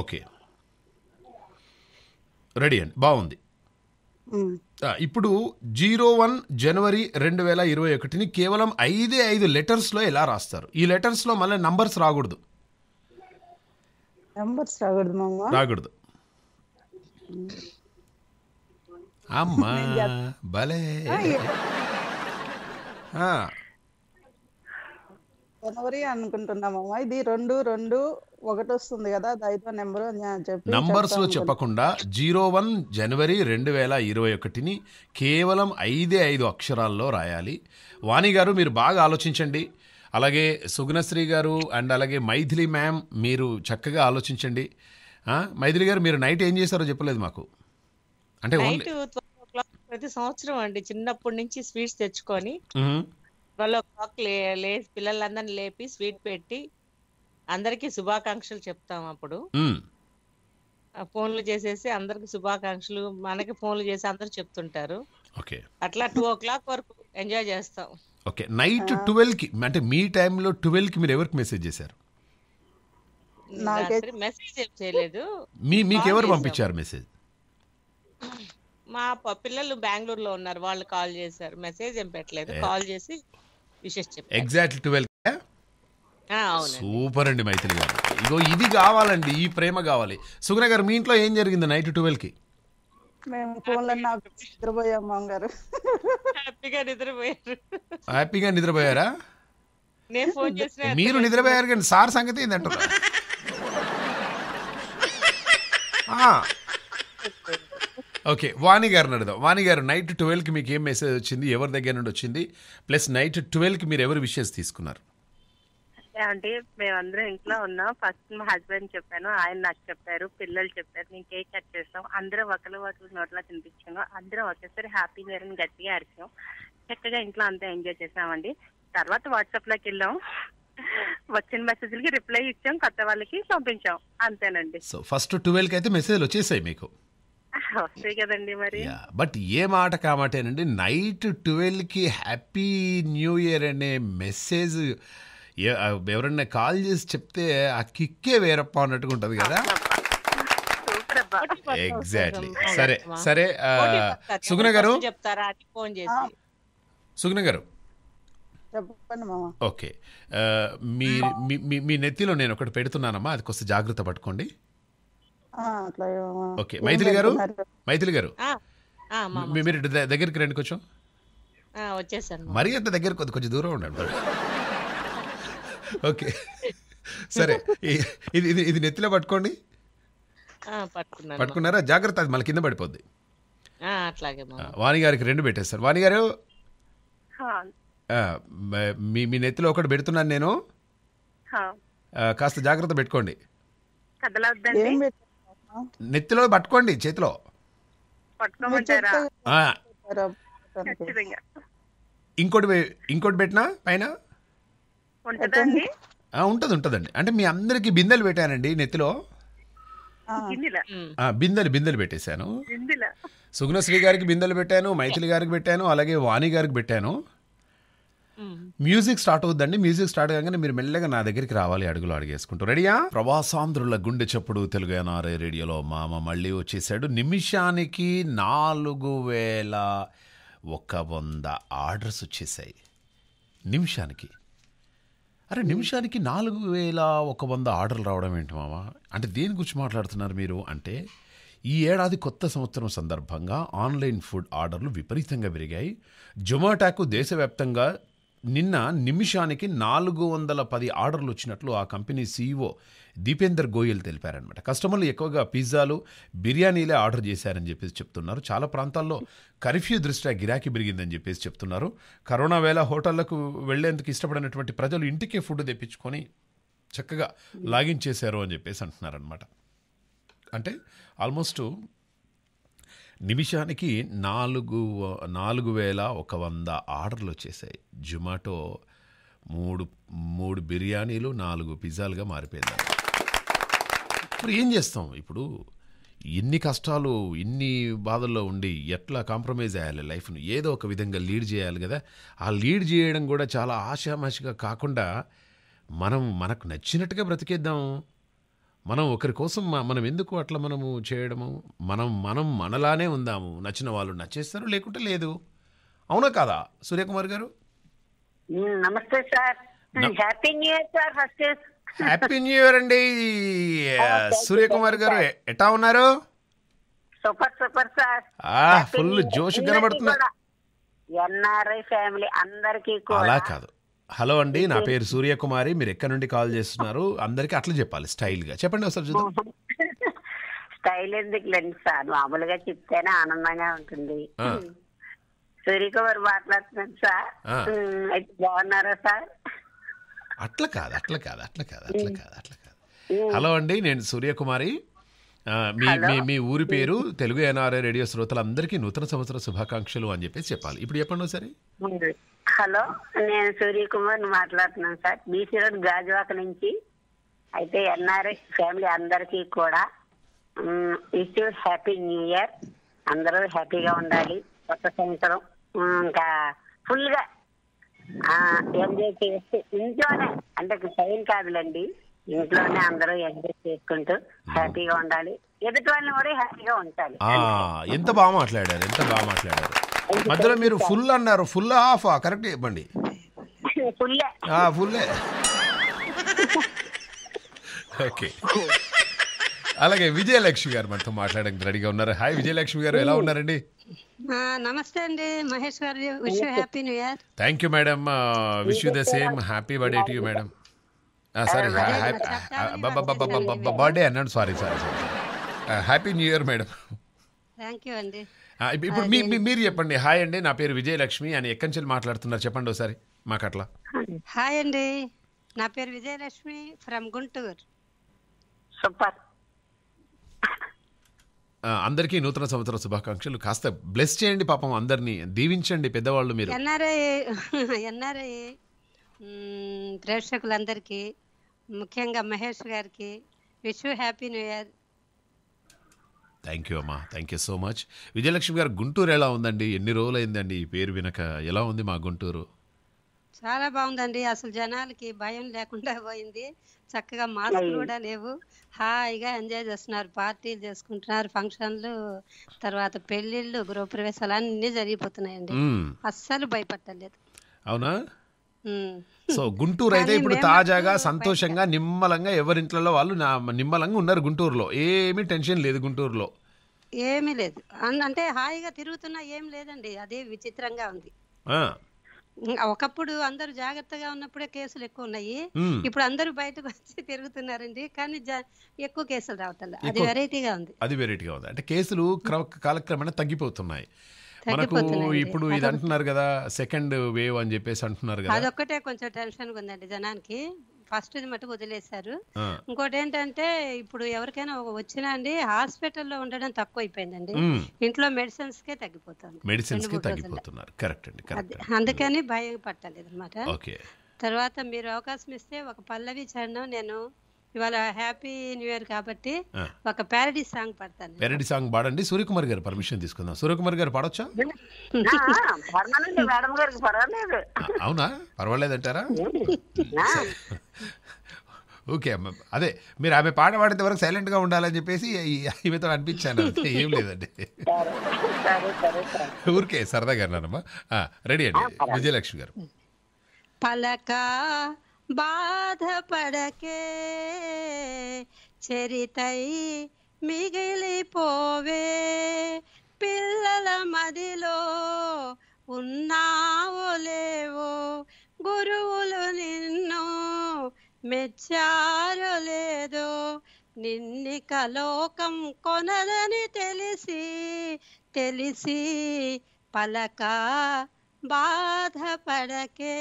ఓకే రెడీ అండి బాగుంది ఇప్పుడు జీరో వన్ జనవరి రెండు వేల ఇరవై ఒకటిని కేవలం ఐదే ఐదు లెటర్స్లో ఎలా రాస్తారు ఈ లెటర్స్లో మళ్ళీ నంబర్స్ రాకూడదు నంబర్స్ రాకూడదు రాకూడదు అమ్మా భలే జనవరి అనుకుంటున్నామమ్మా ఇది రెండు రెండు ఒకటి వస్తుంది కదా అది నెంబర్ నంబర్స్ లో చెప్పకుండా జీరో వన్ జనవరి రెండు వేల ఇరవై ఒకటిని కేవలం ఐదే ఐదు అక్షరాల్లో రాయాలి వాణి గారు మీరు బాగా ఆలోచించండి అలాగే సుగుణశ్రీ గారు అండ్ అలాగే మైథిలి మ్యామ్ మీరు చక్కగా ఆలోచించండి మైథిలి గారు మీరు నైట్ ఏం చేశారో చెప్పలేదు మాకు అంటే ప్రతి సంవత్సరం అండి చిన్నప్పటి నుంచి స్వీట్స్ తెచ్చుకొని ట్వెల్వ్ ఓ క్లాక్ లే పిల్లలందరిని లేపి స్వీట్ పెట్టి అందరికి శుభాకాంక్షలు చెప్తాం అప్పుడు ఫోన్లు చేసేసి అందరికి శుభాకాంక్షలు మనకి ఫోన్లు చేసి అందరు చెప్తుంటారు ఓకే అట్లా టూ ఓ క్లాక్ వరకు ఎంజాయ్ చేస్తాం ఓకే నైట్ ట్వెల్వ్ కి అంటే మీ టైంలో ట్వెల్వ్ కి మీరు ఎవరికి మెసేజ్ చేశారు మెసేజ్ ఏం చేయలేదు మీ మీకు ఎవరు పంపించారు మెసేజ్ మా పిల్లలు బెంగళూరులో ఉన్నారు వాళ్ళు కాల్ చేశారు మెసేజ్ ఏం పెట్టలేదు కాల్ చేసి విషెస్ చెప్పారు ఎగ్జాక్ట్లీ ట్వెల్వ్ సూపర్ అండి మైథిలి గారు ఇగో ఇది కావాలండి ఈ ప్రేమ కావాలి సుగుణ గారు మీ ఇంట్లో ఏం జరిగింది నైట్ ట్వెల్వ్ కి మేము ఫోన్లో హ్యాపీగా నిద్రపోయారు హ్యాపీగా నిద్రపోయారా నేను ఫోన్ చేసిన మీరు నిద్రపోయారు కానీ సార్ సంగతి ఏంటంటారు ఓకే వాణి గారిని అడుగుదాం వాణి గారు నైట్ ట్వెల్వ్కి మీకు ఏం మెసేజ్ వచ్చింది ఎవరి దగ్గర నుండి వచ్చింది ప్లస్ నైట్ ట్వెల్వ్కి మీరు ఎవరు విషయాలు తీసుకున్నారు అంటే మేమందరం ఇంట్లో ఉన్నాం ఫస్ట్ మా హస్బెండ్ చెప్పాను ఆయన నాకు చెప్పారు పిల్లలు చెప్పారు నేను కేక్ కట్ చేసాం అందరం ఒకరు ఒకరు నోట్లో తినిపించాము అందరం ఒకేసారి హ్యాపీ న్యూ ఇయర్ అని గట్టిగా అరిచాం చక్కగా ఇంట్లో అంతా ఎంజాయ్ చేసామండి తర్వాత వాట్సాప్ లోకి వెళ్ళాం వచ్చిన మెసేజ్లకి రిప్లై ఇచ్చాం కొత్త వాళ్ళకి పంపించాం అంతేనండి సో ఫస్ట్ ట్వెల్వ్ కి అయితే మెసేజ్ వచ్చేసాయి మీకు వస్తాయి కదండి మరి బట్ ఏ మాట కామటేనండి నైట్ ట్వెల్వ్ కి హ్యాపీ న్యూ ఇయర్ అనే మెసేజ్ ఎవరన్నా కాల్ చేసి చెప్తే ఆ కిక్కే వేరప్ప అన్నట్టుగా ఉంటది కదా ఎగ్జాక్ట్లీ సరే సరే సుగుణ గారు సుగుణ గారు ఓకే మీ మీ నెత్తిలో నేను ఒకటి పెడుతున్నానమ్మా అది కొంచెం జాగ్రత్త పట్టుకోండి ఓకే మైథిలి గారు మైథిలి గారు మీరు దగ్గరికి రండి కొంచెం మరి అంత దగ్గర కొంచెం దూరం ఉండండి ఓకే సరే ఇది ఇది ఇది నెత్తిలో పట్టుకోండి పట్టుకున్నారా జాగ్రత్త అది మళ్ళీ కింద పడిపోద్ది వాణి గారికి రెండు పెట్టేస్తారు వాణి గారు మీ మీ నెత్తిలో ఒకటి పెడుతున్నాను నేను కాస్త జాగ్రత్త పెట్టుకోండి నెత్తిలో పట్టుకోండి చేతిలో ఇంకోటి ఇంకోటి పెట్టినా పైన ఉంటది ఉంటదండి అంటే మీ అందరికి బిందెలు పెట్టానండి నెత్తిలో బిందెలు బిందెలు పెట్టేశాను సుగ్నశ్రీ గారికి బిందెలు పెట్టాను మైథిలి గారికి పెట్టాను అలాగే వాణి గారికి పెట్టాను మ్యూజిక్ స్టార్ట్ అవుద్దండి మ్యూజిక్ స్టార్ట్ కాగానే మీరు మెల్లగా నా దగ్గరికి రావాలి అడుగులు అడిగేసుకుంటూ రెడీయా ప్రవాసాంధ్రుల గుండె చెప్పుడు తెలుగు ఎన్ఆర్ఏ రేడియోలో మామ మళ్ళీ వచ్చేసాడు నిమిషానికి నాలుగు వేల ఒక వంద ఆర్డర్స్ వచ్చేసాయి నిమిషానికి అరే నిమిషానికి నాలుగు వేల ఒక వంద ఆర్డర్లు రావడం ఏంటి మామ అంటే దేని గురించి మాట్లాడుతున్నారు మీరు అంటే ఈ ఏడాది కొత్త సంవత్సరం సందర్భంగా ఆన్లైన్ ఫుడ్ ఆర్డర్లు విపరీతంగా పెరిగాయి జొమాటోకు దేశవ్యాప్తంగా నిన్న నిమిషానికి నాలుగు వందల పది ఆర్డర్లు వచ్చినట్లు ఆ కంపెనీ సీఈఓ దీపేందర్ గోయల్ తెలిపారనమాట కస్టమర్లు ఎక్కువగా పిజ్జాలు బిర్యానీలే ఆర్డర్ చేశారని చెప్పేసి చెప్తున్నారు చాలా ప్రాంతాల్లో కర్ఫ్యూ దృష్ట్యా గిరాకీ పెరిగిందని చెప్పేసి చెప్తున్నారు కరోనా వేళ హోటళ్లకు వెళ్లేందుకు ఇష్టపడినటువంటి ప్రజలు ఇంటికే ఫుడ్ తెప్పించుకొని చక్కగా లాగిన్ చేశారు అని చెప్పేసి అంటున్నారనమాట అంటే ఆల్మోస్ట్ నిమిషానికి నాలుగు నాలుగు వేల ఒక వంద ఆర్డర్లు వచ్చేసాయి జొమాటో మూడు మూడు బిర్యానీలు నాలుగు పిజ్జాలుగా మారిపోయింది ఇప్పుడు ఏం చేస్తాం ఇప్పుడు ఎన్ని కష్టాలు ఇన్ని బాధల్లో ఉండి ఎట్లా కాంప్రమైజ్ అయ్యాలి లైఫ్ను ఏదో ఒక విధంగా లీడ్ చేయాలి కదా ఆ లీడ్ చేయడం కూడా చాలా ఆశామాషిగా కాకుండా మనం మనకు నచ్చినట్టుగా బ్రతికేద్దాం మనం ఒకరి కోసం మనం ఎందుకు అట్లా మనము చేయడము మనం మనం మనలానే ఉందాము నచ్చిన వాళ్ళు నచ్చేస్తారు లేకుంటే లేదు అవునా కాదా సూర్యకుమార్ గారు నమస్తే sir happy new year sir first happy new year అండి oh, సూర్యకుమార్ గారు ఎట్లా ఉన్నారు సూపర్ సూపర్ సార్ ఫుల్ జోష్ కనబడుతున్నారు ఎన్ఆర్ఐ ఫ్యామిలీ అందరికీ అలా కాదు హలో అండి నా పేరు సూర్యకుమారి మీరు ఎక్కడి నుండి కాల్ చేస్తున్నారు అందరికి అట్లా చెప్పాలి స్టైల్ గా చెప్పండి ఒకసారి చూద్దాం స్టైల్ ఎందుకులేండి సార్ మామూలుగా చెప్తేనే ఆనందంగా ఉంటుంది సూర్యకుమార్ మాట్లాడుతున్నాను సార్ బాగున్నారా సార్ అట్లా కాదు అట్లా కాదు అట్లా కాదు అట్లా కాదు అట్లా కాదు హలో అండి నేను సూర్యకుమారి మీ మీ మీ ఊరి పేరు తెలుగు ఎన్ఆర్ఐ రేడియో శ్రోతలందరికీ నూతన సంవత్సర శుభాకాంక్షలు అని చెప్పేసి చెప్పాలి ఇప్పుడు చెప్పండి సరే హలో నేను సూర్యకుమార్ మాట్లాడుతున్నాను సార్ బీసీ రోడ్ గాజువాక నుంచి అయితే ఎన్ఆర్ఐ ఫ్యామిలీ అందరికీ కూడా విష్ హ్యాపీ న్యూ ఇయర్ అందరూ హ్యాపీగా ఉండాలి కొత్త సంవత్సరం ఇంకా ఫుల్గా ఎంజాయ్ చేసి ఇంట్లోనే అంటే టైం కాదులండి ఇంట్లోనే అందరూ ఎంజాయ్ చేసుకుంటూ హ్యాపీగా ఉండాలి ఎదుటి వాళ్ళని కూడా హ్యాపీగా ఉంచాలి ఎంత బాగా మాట్లాడారు ఎంత బాగా మాట్లాడారు మధ్యలో మీరు ఫుల్ అన్నారు ఫుల్ హాఫ్ కరెక్ట్ చెప్పండి ఫుల్ ఫుల్ ఓకే అలాగే విజయలక్ష్మి గారు మనతో మాట్లాడడానికి రెడీగా ఉన్నారు హాయ్ విజయలక్ష్మి గారు ఎలా ఉన్నారండి నమస్తే అండి మహేష్ గారు wish happy new year thank you madam wish you the same happy birthday to you madam sorry birthday అన్నాను sorry sorry sorry happy new year madam thank you అండి uh, ఇప్పుడు uh, మీరు చెప్పండి హాయ్ అండి నా పేరు విజయలక్ష్మి అని ఎక్కడి నుంచి మాట్లాడుతున్నారు చెప్పండి ఒకసారి మాకు అట్లా హాయ్ అండి నా పేరు విజయలక్ష్మి ఫ్రమ్ గుంటూరు సూపర్ అందరికీ నూతన సంవత్సర శుభాకాంక్షలు కాస్త బ్లెస్ చేయండి పాపం అందరినీ దీవించండి పెద్దవాళ్ళు మీరు ఎన్ఆర్ఐ ప్రేక్షకులందరికీ ముఖ్యంగా మహేష్ గారికి wish happy new year thank you అమ్మా thank you so much Vijayalakshmi గారు గుంటూరు ఎలా ఉందండి ఎన్ని రోజులైందండి ఈ పేరు వినక ఎలా ఉంది మా గుంటూరు చాలా బాగుందండి అసలు జనాలకి భయం లేకుండా పోయింది చక్కగా మాస్క్ కూడా లేవు హాయిగా ఎంజాయ్ చేస్తున్నారు పార్టీలు చేసుకుంటున్నారు ఫంక్షన్లు తర్వాత పెళ్లిళ్ళు గృహప్రవేశాలు అన్ని జరిగిపోతున్నాయండి అస్సలు భయపట్టలేదు అవునా సో గుంటూరు అయితే ఇప్పుడు తాజాగా సంతోషంగా నిమ్మలంగా ఎవరింట్లలో వాళ్ళు నిమ్మలంగా ఉన్నారు గుంటూరులో ఏమి టెన్షన్ లేదు గుంటూరులో ఏమీ లేదు అంటే హాయిగా తిరుగుతున్నా ఏం లేదండి అదే విచిత్రంగా ఉంది ఒకప్పుడు అందరు జాగ్రత్తగా ఉన్నప్పుడే కేసులు ఎక్కువ ఉన్నాయి ఇప్పుడు అందరూ బయటకు వచ్చి తిరుగుతున్నారండి కానీ ఎక్కువ కేసులు రావటం అది వెరైటీగా ఉంది అది వెరైటీగా ఉంది అంటే కేసులు కాలక్రమేణా తగ్గిపోతున్నాయి మనకు ఇప్పుడు ఇది అంటున్నారు కదా సెకండ్ వేవ్ అని చెప్పేసి అంటున్నారు కదా అదొక్కటే కొంచెం టెన్షన్ ఉందండి జనానికి ఫస్ట్ ఇది మటుకు వదిలేశారు ఇంకోటి ఏంటంటే ఇప్పుడు ఎవరికైనా వచ్చినా అండి హాస్పిటల్లో ఉండడం తక్కువ అయిపోయిందండి ఇంట్లో మెడిసిన్స్ కే తగ్గిపోతుంది మెడిసిన్స్ తగ్గిపోతున్నారు కరెక్ట్ అండి అందుకని భయం పట్టలేదు అనమాట తర్వాత మీరు అవకాశం ఇస్తే ఒక పల్లవి చరణం నేను ఇవాళ హ్యాపీ న్యూ ఇయర్ కాబట్టి ఒక ప్యారడీ సాంగ్ పాడతాను ప్యారడీ సాంగ్ పాడండి సూర్యకుమార్ గారు పర్మిషన్ తీసుకుందాం సూర్యకుమార్ గారు పాడొచ్చా అవునా పర్వాలేదంటారా ఓకే అమ్మ అదే మీరు ఆమె పాట పాడితే వరకు సైలెంట్ గా ఉండాలని చెప్పేసి ఆమెతో అనిపించాను ఏం లేదండి ఊరికే సరదాగా అన్నానమ్మా రెడీ అండి విజయలక్ష్మి గారు పలక బాధపడకే చరితై మిగిలిపోవే పిల్లల మదిలో ఉన్నావో లేవో గురువులు నిన్ను మెచ్చారో లేదో నిన్నిక లోకం కొనదని తెలిసి తెలిసి పలక బాధపడకే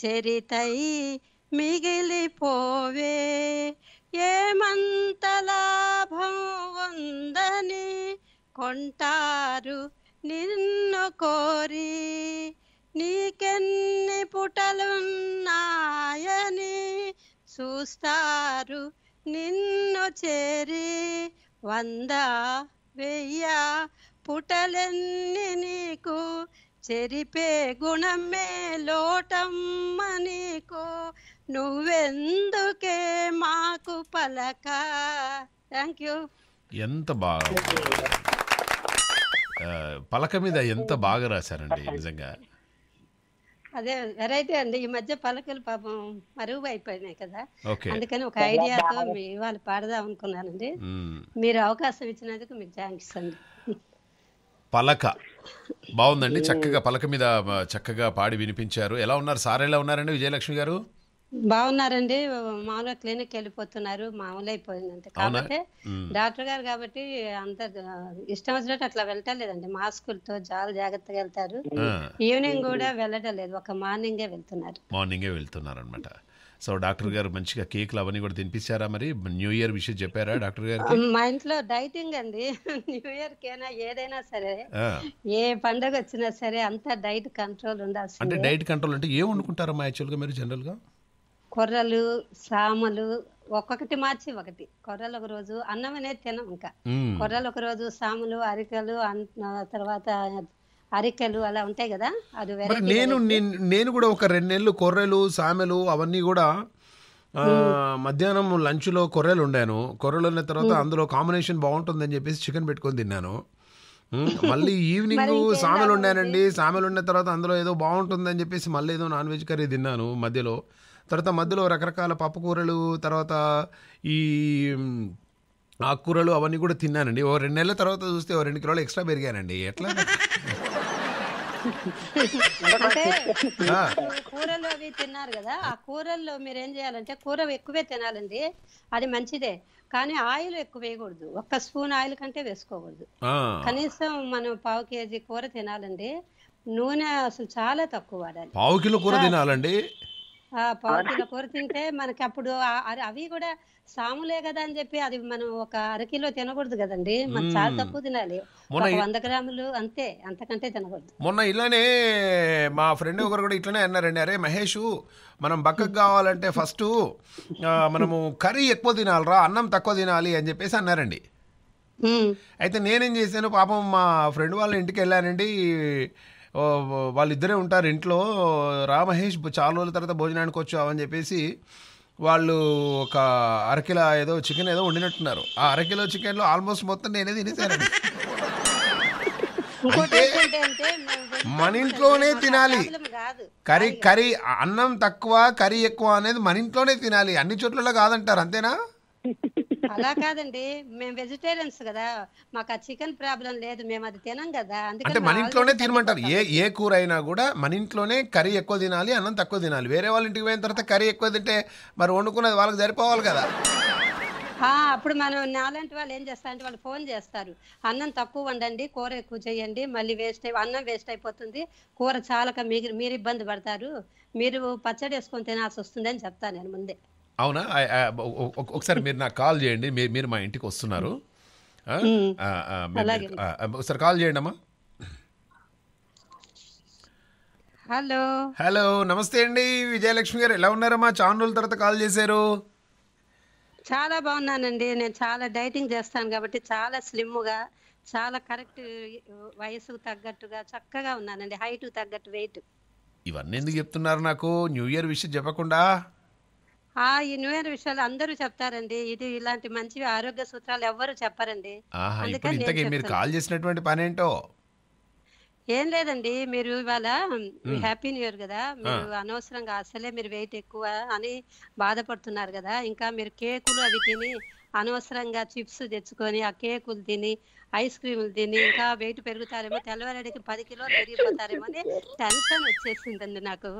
చరితై మిగిలిపోవే ఏమంత లాభం ఉందని కొంటారు నిన్ను కోరి నీకెన్ని పుటలున్నాయని చూస్తారు నిన్ను చేరి వంద వెయ్య పుటలన్నీ నీకు చెరిపే గుణమే లోటమ్మ నీకు నువ్వెందుకే మాకు పలక థ్యాంక్ యూ ఎంత బాగా పలక మీద ఎంత బాగా రాశారండి నిజంగా అదే వెరైటీ అండి ఈ మధ్య పలకలు పాపం మరుగు అయిపోయినాయి కదా అందుకని ఒక ఐడియాతో వాళ్ళు పాడదాం అనుకున్నానండి మీరు అవకాశం ఇచ్చినందుకు మీకు థ్యాంక్స్ అండి పలక బాగుందండి చక్కగా పలక మీద చక్కగా పాడి వినిపించారు ఎలా ఉన్నారు సార్ ఎలా ఉన్నారండి విజయలక్ష్మి గారు బాగున్నారండి మామూలుగా క్లినిక్ వెళ్ళిపోతున్నారు మామూలు అయిపోయిందంటే కాబట్టి డాక్టర్ గారు కాబట్టి అంత ఇష్టం వచ్చినట్టు అట్లా లేదండి మాస్కులతో చాలా జాగ్రత్తగా వెళ్తారు ఈవినింగ్ కూడా వెళ్ళటం లేదు ఒక మార్నింగే వెళ్తున్నారు మార్నింగే వెళ్తున్నారు అనమాట సో డాక్టర్ గారు మంచిగా కేక్లు అవన్నీ కూడా తినిపించారా మరి న్యూ ఇయర్ విషయం చెప్పారా డాక్టర్ గారు మా ఇంట్లో డైటింగ్ అండి న్యూ ఇయర్ కేనా ఏదైనా సరే ఏ పండగ వచ్చినా సరే అంతా డైట్ కంట్రోల్ ఉండాల్సి అంటే డైట్ కంట్రోల్ అంటే ఏం వండుకుంటారు మా యాక్చువల్గా మీరు జనరల్గా కొర్రలు సామలు ఒక్కొక్కటి మార్చి ఒకటి కొర్రలు ఒక రోజు అన్నం అనేది తినం ఇంకా కొర్రలు ఒక రోజు సాములు అరికలు తర్వాత అరికలు అలా ఉంటాయి కదా అది నేను నేను కూడా ఒక రెండు నెలలు కొర్రెలు సామెలు అవన్నీ కూడా మధ్యాహ్నం లంచ్లో కొర్రెలు ఉండాను కొర్రెలు ఉన్న తర్వాత అందులో కాంబినేషన్ బాగుంటుందని చెప్పేసి చికెన్ పెట్టుకొని తిన్నాను మళ్ళీ ఈవినింగ్ సామెలు ఉన్నానండి సామెలు ఉన్న తర్వాత అందులో ఏదో బాగుంటుందని చెప్పేసి మళ్ళీ ఏదో నాన్ వెజ్ కర్రీ తిన్నాను మధ్యలో తర్వాత మధ్యలో రకరకాల పప్పు కూరలు తర్వాత ఈ ఆకుకూరలు అవన్నీ కూడా తిన్నానండి ఓ రెండు నెలల తర్వాత చూస్తే ఓ రెండు కిలోలు ఎక్స్ట్రా పెరిగానండి ఎట్లా అంటే కూరలు అవి తిన్నారు కదా ఆ కూరల్లో మీరు ఏం చేయాలంటే కూర ఎక్కువే తినాలండి అది మంచిదే కానీ ఆయిల్ ఎక్కువ వేయకూడదు ఒక్క స్పూన్ ఆయిల్ కంటే వేసుకోకూడదు కనీసం మనం పావు కేజీ కూర తినాలండి నూనె అసలు చాలా తక్కువ వాడాలి పావు కిలో కూర తినాలండి పావుకిలో కూర తింటే మనకి అప్పుడు అవి కూడా సాములే కదా అని చెప్పి అది మనం ఒక అరకిలో తినకూడదు కదండి మనం చాలా తక్కువ తినాలి వంద గ్రాములు అంతే అంతకంటే తినకూడదు మొన్న ఇలానే మా ఫ్రెండ్ ఒకరు కూడా ఇట్లనే అన్నారండి అరే మహేష్ మనం బక్కకు కావాలంటే ఫస్ట్ మనము కర్రీ ఎక్కువ తినాలిరా అన్నం తక్కువ తినాలి అని చెప్పేసి అన్నారండి అయితే నేనేం చేశాను పాపం మా ఫ్రెండ్ వాళ్ళ ఇంటికి వెళ్ళానండి వాళ్ళిద్దరే ఉంటారు ఇంట్లో రామహేష్ చాలా రోజుల తర్వాత భోజనానికి వచ్చావని చెప్పేసి వాళ్ళు ఒక అరకిల ఏదో చికెన్ ఏదో వండినట్టున్నారు ఆ అరకిలో చికెన్లో ఆల్మోస్ట్ మొత్తం నేనే తినేసానండి మన ఇంట్లోనే తినాలి కర్రీ కర్రీ అన్నం తక్కువ కర్రీ ఎక్కువ అనేది మన ఇంట్లోనే తినాలి అన్ని చోట్లలో కాదంటారు అంతేనా అలా కాదండి మేము వెజిటేరియన్స్ కదా మాకు ఆ చికెన్ ప్రాబ్లం లేదు మేము అది తినం కదా అంటే మన ఇంట్లోనే తినమంటారు ఏ ఏ కూర అయినా కూడా మన ఇంట్లోనే కర్రీ ఎక్కువ తినాలి అన్నం తక్కువ తినాలి వేరే వాళ్ళ ఇంటికి పోయిన తర్వాత కర్రీ ఎక్కువ తింటే మరి వండుకున్నది వాళ్ళకి సరిపోవాలి కదా అప్పుడు మనం నాలాంటి వాళ్ళు ఏం చేస్తారంటే వాళ్ళు ఫోన్ చేస్తారు అన్నం తక్కువ వండండి కూర ఎక్కువ చేయండి మళ్ళీ వేస్ట్ అయి అన్నం వేస్ట్ అయిపోతుంది కూర చాలక మీరు మీరు ఇబ్బంది పడతారు మీరు పచ్చడి వేసుకొని తినాల్సి వస్తుంది అని చెప్తాను నేను ముందే అవునా ఒకసారి మీరు నాకు కాల్ చేయండి మీరు మా ఇంటికి వస్తున్నారు ఒకసారి కాల్ చేయండి అమ్మా హలో హలో నమస్తే అండి విజయలక్ష్మి గారు ఎలా ఉన్నారమ్మా చాలా రోజుల తర్వాత కాల్ చేశారు చాలా బాగున్నానండి నేను చాలా డైటింగ్ చేస్తాను కాబట్టి చాలా స్లిమ్గా చాలా కరెక్ట్ వయసుకు తగ్గట్టుగా చక్కగా ఉన్నానండి హైట్ తగ్గట్టు వెయిట్ ఇవన్నీ ఎందుకు చెప్తున్నారు నాకు న్యూ ఇయర్ విషయం చెప్పకుండా ఆ ఇన్వేర్ విషయాలు అందరూ చెప్తారండి ఇది ఇలాంటి మంచి ఆరోగ్య సూత్రాలు ఎవ్వరు చెప్పారండి ఇంతకీ మీరు కాల్ చేసినటువంటి పని ఏంటో ఏం లేదండి మీరు ఇవాళ హ్యాపీ న్యూ ఇయర్ కదా మీరు అనవసరంగా అసలే మీరు వెయిట్ ఎక్కువ అని బాధపడుతున్నారు కదా ఇంకా మీరు కేకులు అవి తిని అనవసరంగా చిప్స్ తెచ్చుకొని ఆ కేకులు తిని ఐస్ క్రీములు తిని ఇంకా వెయిట్ పెరుగుతారేమో తెల్లవారికి పది కిలోలు పెరిగిపోతారేమో అని టెన్షన్ వచ్చేసిందండి నాకు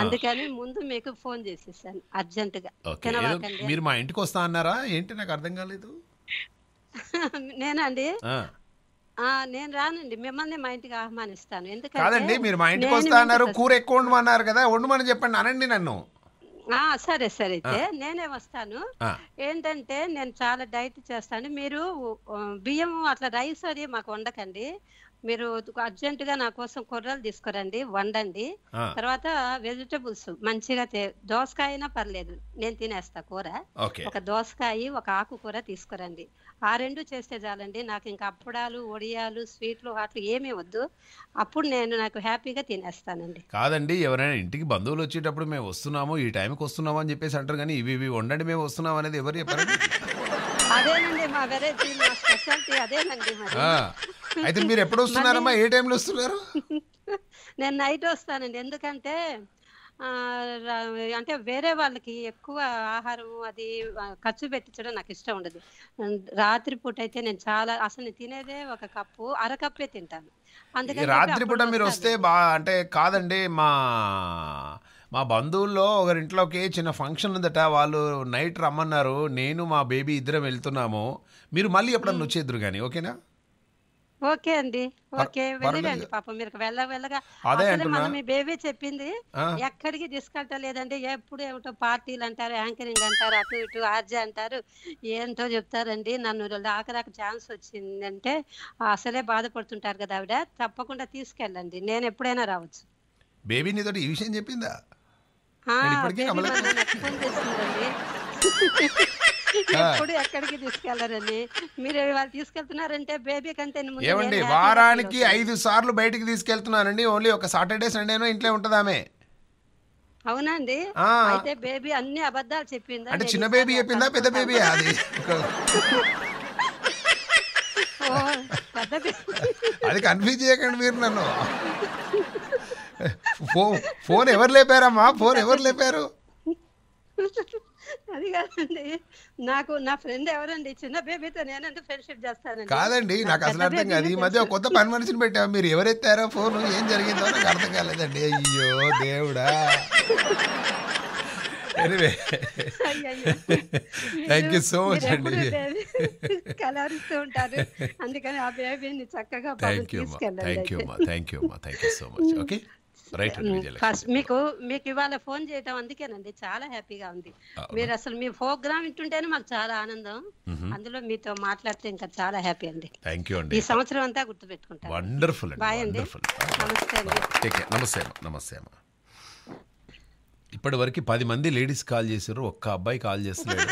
అందుకని ముందు మీకు ఫోన్ చేసేసాను అర్జెంట్ గా మీరు మా ఇంటికి వస్తా అన్నారా ఏంటి నాకు అర్థం కాలేదు నేనండి నేను రానండి మిమ్మల్ని మా ఇంటికి ఆహ్వానిస్తాను ఎందుకంటే మీరు మా ఇంటికి వస్తా అన్నారు కూర ఎక్కువ వండమన్నారు కదా వండమని చెప్పండి అనండి నన్ను సరే సరే అయితే నేనే వస్తాను ఏంటంటే నేను చాలా డైట్ చేస్తాను మీరు బియ్యం అట్లా రైస్ అది మాకు వండకండి మీరు అర్జెంట్ గా నా కోసం కూరలు తీసుకురండి వండండి తర్వాత వెజిటబుల్స్ మంచిగా దోసకాయ అయినా పర్లేదు నేను తినేస్తా కూర ఒక దోసకాయ ఒక ఆకుకూర తీసుకురండి ఆ రెండు చేస్తే చాలండి నాకు ఇంకా అప్పడాలు ఒడియాలు స్వీట్లు అట్లు ఏమీ వద్దు అప్పుడు నేను నాకు హ్యాపీగా తినేస్తానండి కాదండి ఎవరైనా ఇంటికి బంధువులు వచ్చేటప్పుడు మేము వస్తున్నాము ఈ టైంకి వస్తున్నాము అని చెప్పేసి అంటారు కానీ ఇవి ఇవి వండండి మేము వస్తున్నాం అనేది ఎవరు చెప్పారు మా అదేనండి అయితే మీరు ఎప్పుడు వస్తున్నారమ్మా ఏ టైంలో వస్తున్నారు నేను నైట్ వస్తానండి ఎందుకంటే ఆ, అంటే వేరే వాళ్ళకి ఎక్కువ ఆహారం అది ఖర్చు పెట్టించడం నాకు ఇష్టం ఉండదు రాత్రిపూట రాత్రి పూట అయితే నేను చాలా అసలు తినేదే ఒక కప్పు అరకప్పే తింటాను అందుకే అందుకని చెప్పి రాత్రిపూట మీరు వస్తే బా అంటే కాదండి మా మా బంధువుల్లో ఒకరింట్లోకి చిన్న ఫంక్షన్ ఉందట వాళ్ళు నైట్ రమ్మన్నారు నేను మా బేబీ ఇద్దరం వెళ్తున్నాము మీరు మళ్ళీ ఎప్పుడన్నా వచ్చేద్దరు కానీ ఓకేనా ఓకే అండి ఓకే వెళ్ళండి పాపం మీరు వెళ్ళ వెళ్ళగా అదే మన మీ బేబీ చెప్పింది ఎక్కడికి తీసుకెళ్ళలేదండి ఎప్పుడు ఏమిటో పార్టీలు అంటారు యాంకరింగ్ అంటారు అటు ఇటు ఆర్జే అంటారు ఏంటో చెప్తారండి నన్ను ఆఖరాకు ఛాన్స్ వచ్చిందంటే అసలే బాధపడుతుంటారు కదా ఆవిడ తప్పకుండా తీసుకెళ్ళండి నేను ఎప్పుడైనా రావచ్చు బేబీ నీతో ఈ విషయం చెప్పిందా ఇప్పటికీ కమలాసన్ ఎప్పుడు ఎక్కడికి తీసుకెళ్లరని మీరు ఇవాళ తీసుకెళ్తున్నారంటే బేబీ కంటే ముందు ఏమండి వారానికి ఐదు సార్లు బయటికి తీసుకెళ్తున్నానండి ఓన్లీ ఒక సాటర్డే సండేనో ఇంట్లో ఉంటుంది అవునా అండి అయితే బేబీ అన్ని అబద్ధాలు చెప్పింది అంటే చిన్న బేబీ చెప్పిందా పెద్ద బేబీ అది ఓ, పెద్ద బేబీ అది కన్ఫ్యూజ్ చేయకండి మీరు నన్ను ఫోన్ ఫోన్ ఎవరు లేపారమ్మా ఫోన్ ఎవరు లేపారు అది కాదండి నాకు నా ఫ్రెండ్ ఎవరండి చిన్న బేబీతో నేనంటే ఫ్రెండ్షిప్ చేస్తానండి కాదండి నాకు అసలు అర్థం కాదు ఈ మధ్య కొత్త పని మనిషిని పెట్టాము మీరు ఎవరెత్తారో ఫోన్ ఏం జరిగిందో నాకు అర్థం కాలేదండి అయ్యో దేవుడా anyway thank you so much అండి కలరిస్తూ ఉంటారు అందుకని ఆ బేబీని చక్కగా thank you thank you thank you అమ్మా thank you so much okay first మీకు మీకు ఇవాళ ఫోన్ చేయటం అందుకేనండి చాలా హ్యాపీగా ఉంది మీరు అసలు మీ ప్రోగ్రామ్ వింటుంటేనే మాకు చాలా ఆనందం అందులో మీతో మాట్లాడితే ఇంకా చాలా హ్యాపీ అండి థ్యాంక్ యూ అండి ఈ సంవత్సరం అంతా గుర్తుపెట్టుకుంటాం వండర్ఫుల్ బాయ్ అండి నమస్తే నమస్తే నమస్తే ఇప్పటి వరకు పది మంది లేడీస్ కాల్ చేశారు ఒక్క అబ్బాయి కాల్ చేస్తున్నారు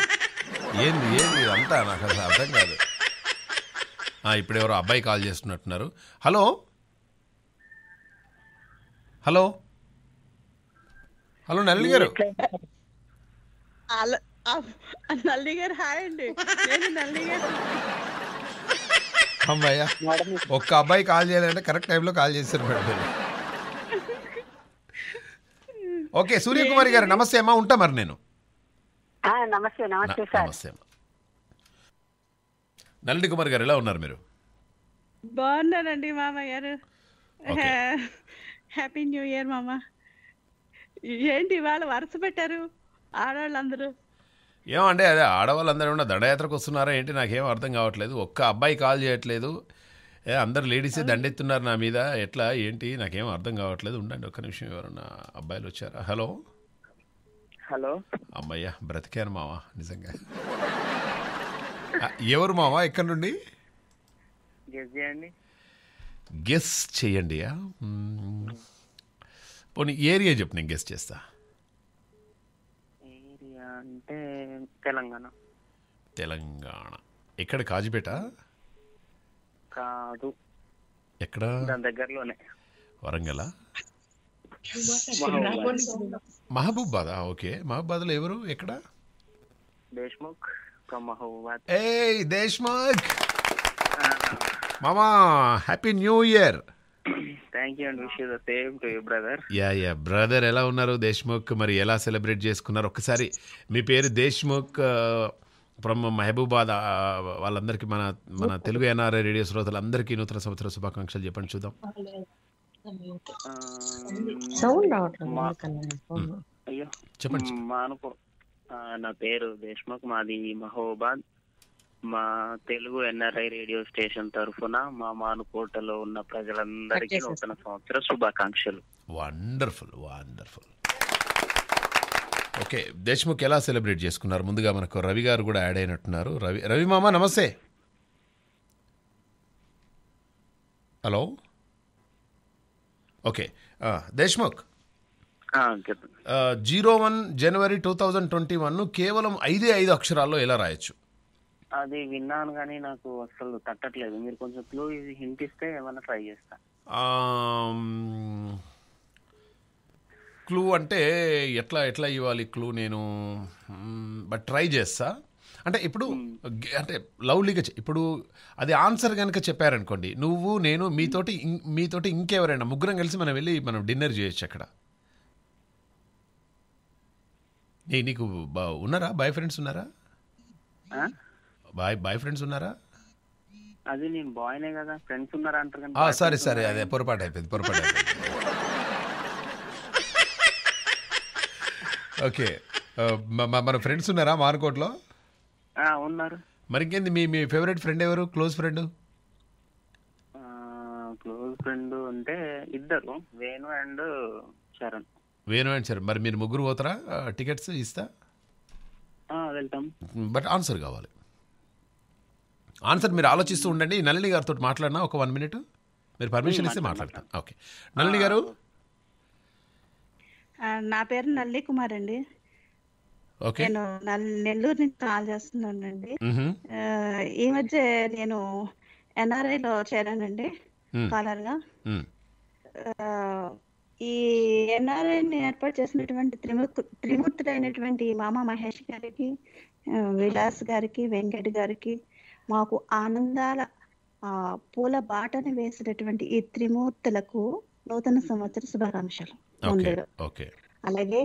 ఏంది ఏంది అంతా నాకు అర్థం కాదు ఇప్పుడు ఎవరో అబ్బాయి కాల్ చేస్తున్నట్టున్నారు హలో హలో హలో నల్లి గారు నల్లి గారు హాయ్ అండి నల్లి గారు అమ్మాయ్యా ఒక్క అబ్బాయి కాల్ చేయాలంటే కరెక్ట్ టైంలో కాల్ చేశారు మేడం ఓకే సూర్యకుమారి గారు నమస్తే అమ్మా ఉంటా మరి నేను నల్లి కుమార్ గారు ఎలా ఉన్నారు మీరు బాగున్నారండి మామయ్య గారు హ్యాపీ న్యూ ఇయర్ మామ ఏంటి ఇవాళ వరుస పెట్టారు ఆడవాళ్ళందరూ ఏమండి అదే ఆడవాళ్ళందరూ ఉన్న దండయాత్రకు వస్తున్నారా ఏంటి నాకేం అర్థం కావట్లేదు ఒక్క అబ్బాయి కాల్ చేయట్లేదు ఏ అందరు లేడీసే దండెత్తున్నారు నా మీద ఎట్లా ఏంటి నాకేం అర్థం కావట్లేదు ఉండండి ఒక్క నిమిషం ఎవరన్నా అబ్బాయిలు వచ్చారా హలో హలో అమ్మయ్యా బ్రతికాను మావా నిజంగా ఎవరు మావా ఎక్కడి నుండి గెస్ చేయండి పోనీ ఏరియా చెప్పు నేను గెస్ చేస్తా ఏరియా అంటే తెలంగాణ తెలంగాణ ఎక్కడ కాజిపేట కాదు ఎక్కడ దాని దగ్గరలోనే వరంగల్ మహబూబాదా ఓకే లో ఎవరు ఎక్కడ దేశ్ముఖ్ ఏ దేశ్ముఖ్ మామా happy new year thank you and wish the you brother yeah yeah brother ఎలా ఉన్నారు దేశ్ముఖ్ మరి ఎలా సెలబ్రేట్ చేసుకున్నారు ఒకసారి మీ పేరు దేశ్ముఖ్ ఫ్రమ్ మహబూబాద్ వాళ్ళందరికీ మన మన తెలుగు ఎన్ఆర్ఐ రేడియో శ్రోతలందరికీ నూతన సంవత్సర శుభాకాంక్షలు చెప్పండి చూద్దాం చెప్పండి నా పేరు దేశ్ముఖ్ మాది మహబూబాద్ మా తెలుగు ఎన్ఆర్ఐ రేడియో స్టేషన్ తరఫున మా మానుకోటలో ఉన్న ప్రజలందరికీ నూతన సంవత్సర శుభాకాంక్షలు వండర్ఫుల్ వండర్ఫుల్ ఓకే దేశ్ముఖ్ ఎలా సెలబ్రేట్ చేసుకున్నారు ముందుగా మనకు రవి గారు కూడా యాడ్ అయినట్టున్నారు రవి రవి మామ నమస్తే hello okay Deshmukh zero one జనవరి టూ థౌజండ్ ట్వంటీ వన్ కేవలం ఐదే ఐదు అక్షరాల్లో ఎలా రాయొచ్చు అది విన్నాను కానీ నాకు అసలు తట్టట్లేదు మీరు కొంచెం క్లూ హింట్ ఇస్తే ఏమైనా ట్రై చేస్తా క్లూ అంటే ఎట్లా ఎట్లా ఇవ్వాలి క్లూ నేను బట్ ట్రై చేస్తా అంటే ఇప్పుడు అంటే లవ్లీగా ఇప్పుడు అది ఆన్సర్ కనుక చెప్పారనుకోండి నువ్వు నేను మీతోటి మీతోటి ఇంకెవరైనా ముగ్గురం కలిసి మనం వెళ్ళి మనం డిన్నర్ చేయొచ్చు అక్కడ నీకు ఉన్నారా బాయ్ ఫ్రెండ్స్ ఉన్నారా బాయ్ బాయ్ ఫ్రెండ్స్ ఉన్నారా అది నేను బాయ్నే కదా ఫ్రెండ్స్ ఉన్నారా అంటారు సరే సరే అదే పొరపాటు అయిపోయింది పొరపాటు ఓకే మన ఫ్రెండ్స్ ఉన్నారా మార్కోట్లో ఉన్నారు మరి ఇంకేంది మీ మీ ఫేవరెట్ ఫ్రెండ్ ఎవరు క్లోజ్ ఫ్రెండ్ క్లోజ్ ఫ్రెండ్ అంటే ఇద్దరు వేణు అండ్ చరణ్ వేణు అండ్ చరణ్ మరి మీరు ముగ్గురు పోతారా టికెట్స్ ఇస్తా వెళ్తాం బట్ ఆన్సర్ కావాలి ఆన్సర్ మీరు ఆలోచిస్తూ ఉండండి నళిని గారితో మాట్లాడినా ఒక వన్ మినిట్ మీరు పర్మిషన్ ఇస్తే మాట్లాడతాను ఓకే నళిని గారు నా పేరు నల్లి కుమార్ అండి ఓకే నేను నెల్లూరు నుంచి కాల్ చేస్తున్నానండి ఈ మధ్య నేను ఎన్ఆర్ఐలో చేరానండి కాలర్గా ఈ ఎన్ఆర్ఐని ఏర్పాటు చేసినటువంటి త్రిమూర్తు త్రిమూర్తులైనటువంటి మామ మహేష్ గారికి విలాస్ గారికి వెంకట్ గారికి మాకు ఆనందాల పూల బాటను వేసినటువంటి ఈ త్రిమూర్తులకు నూతన సంవత్సర శుభాకాంక్షలు అలాగే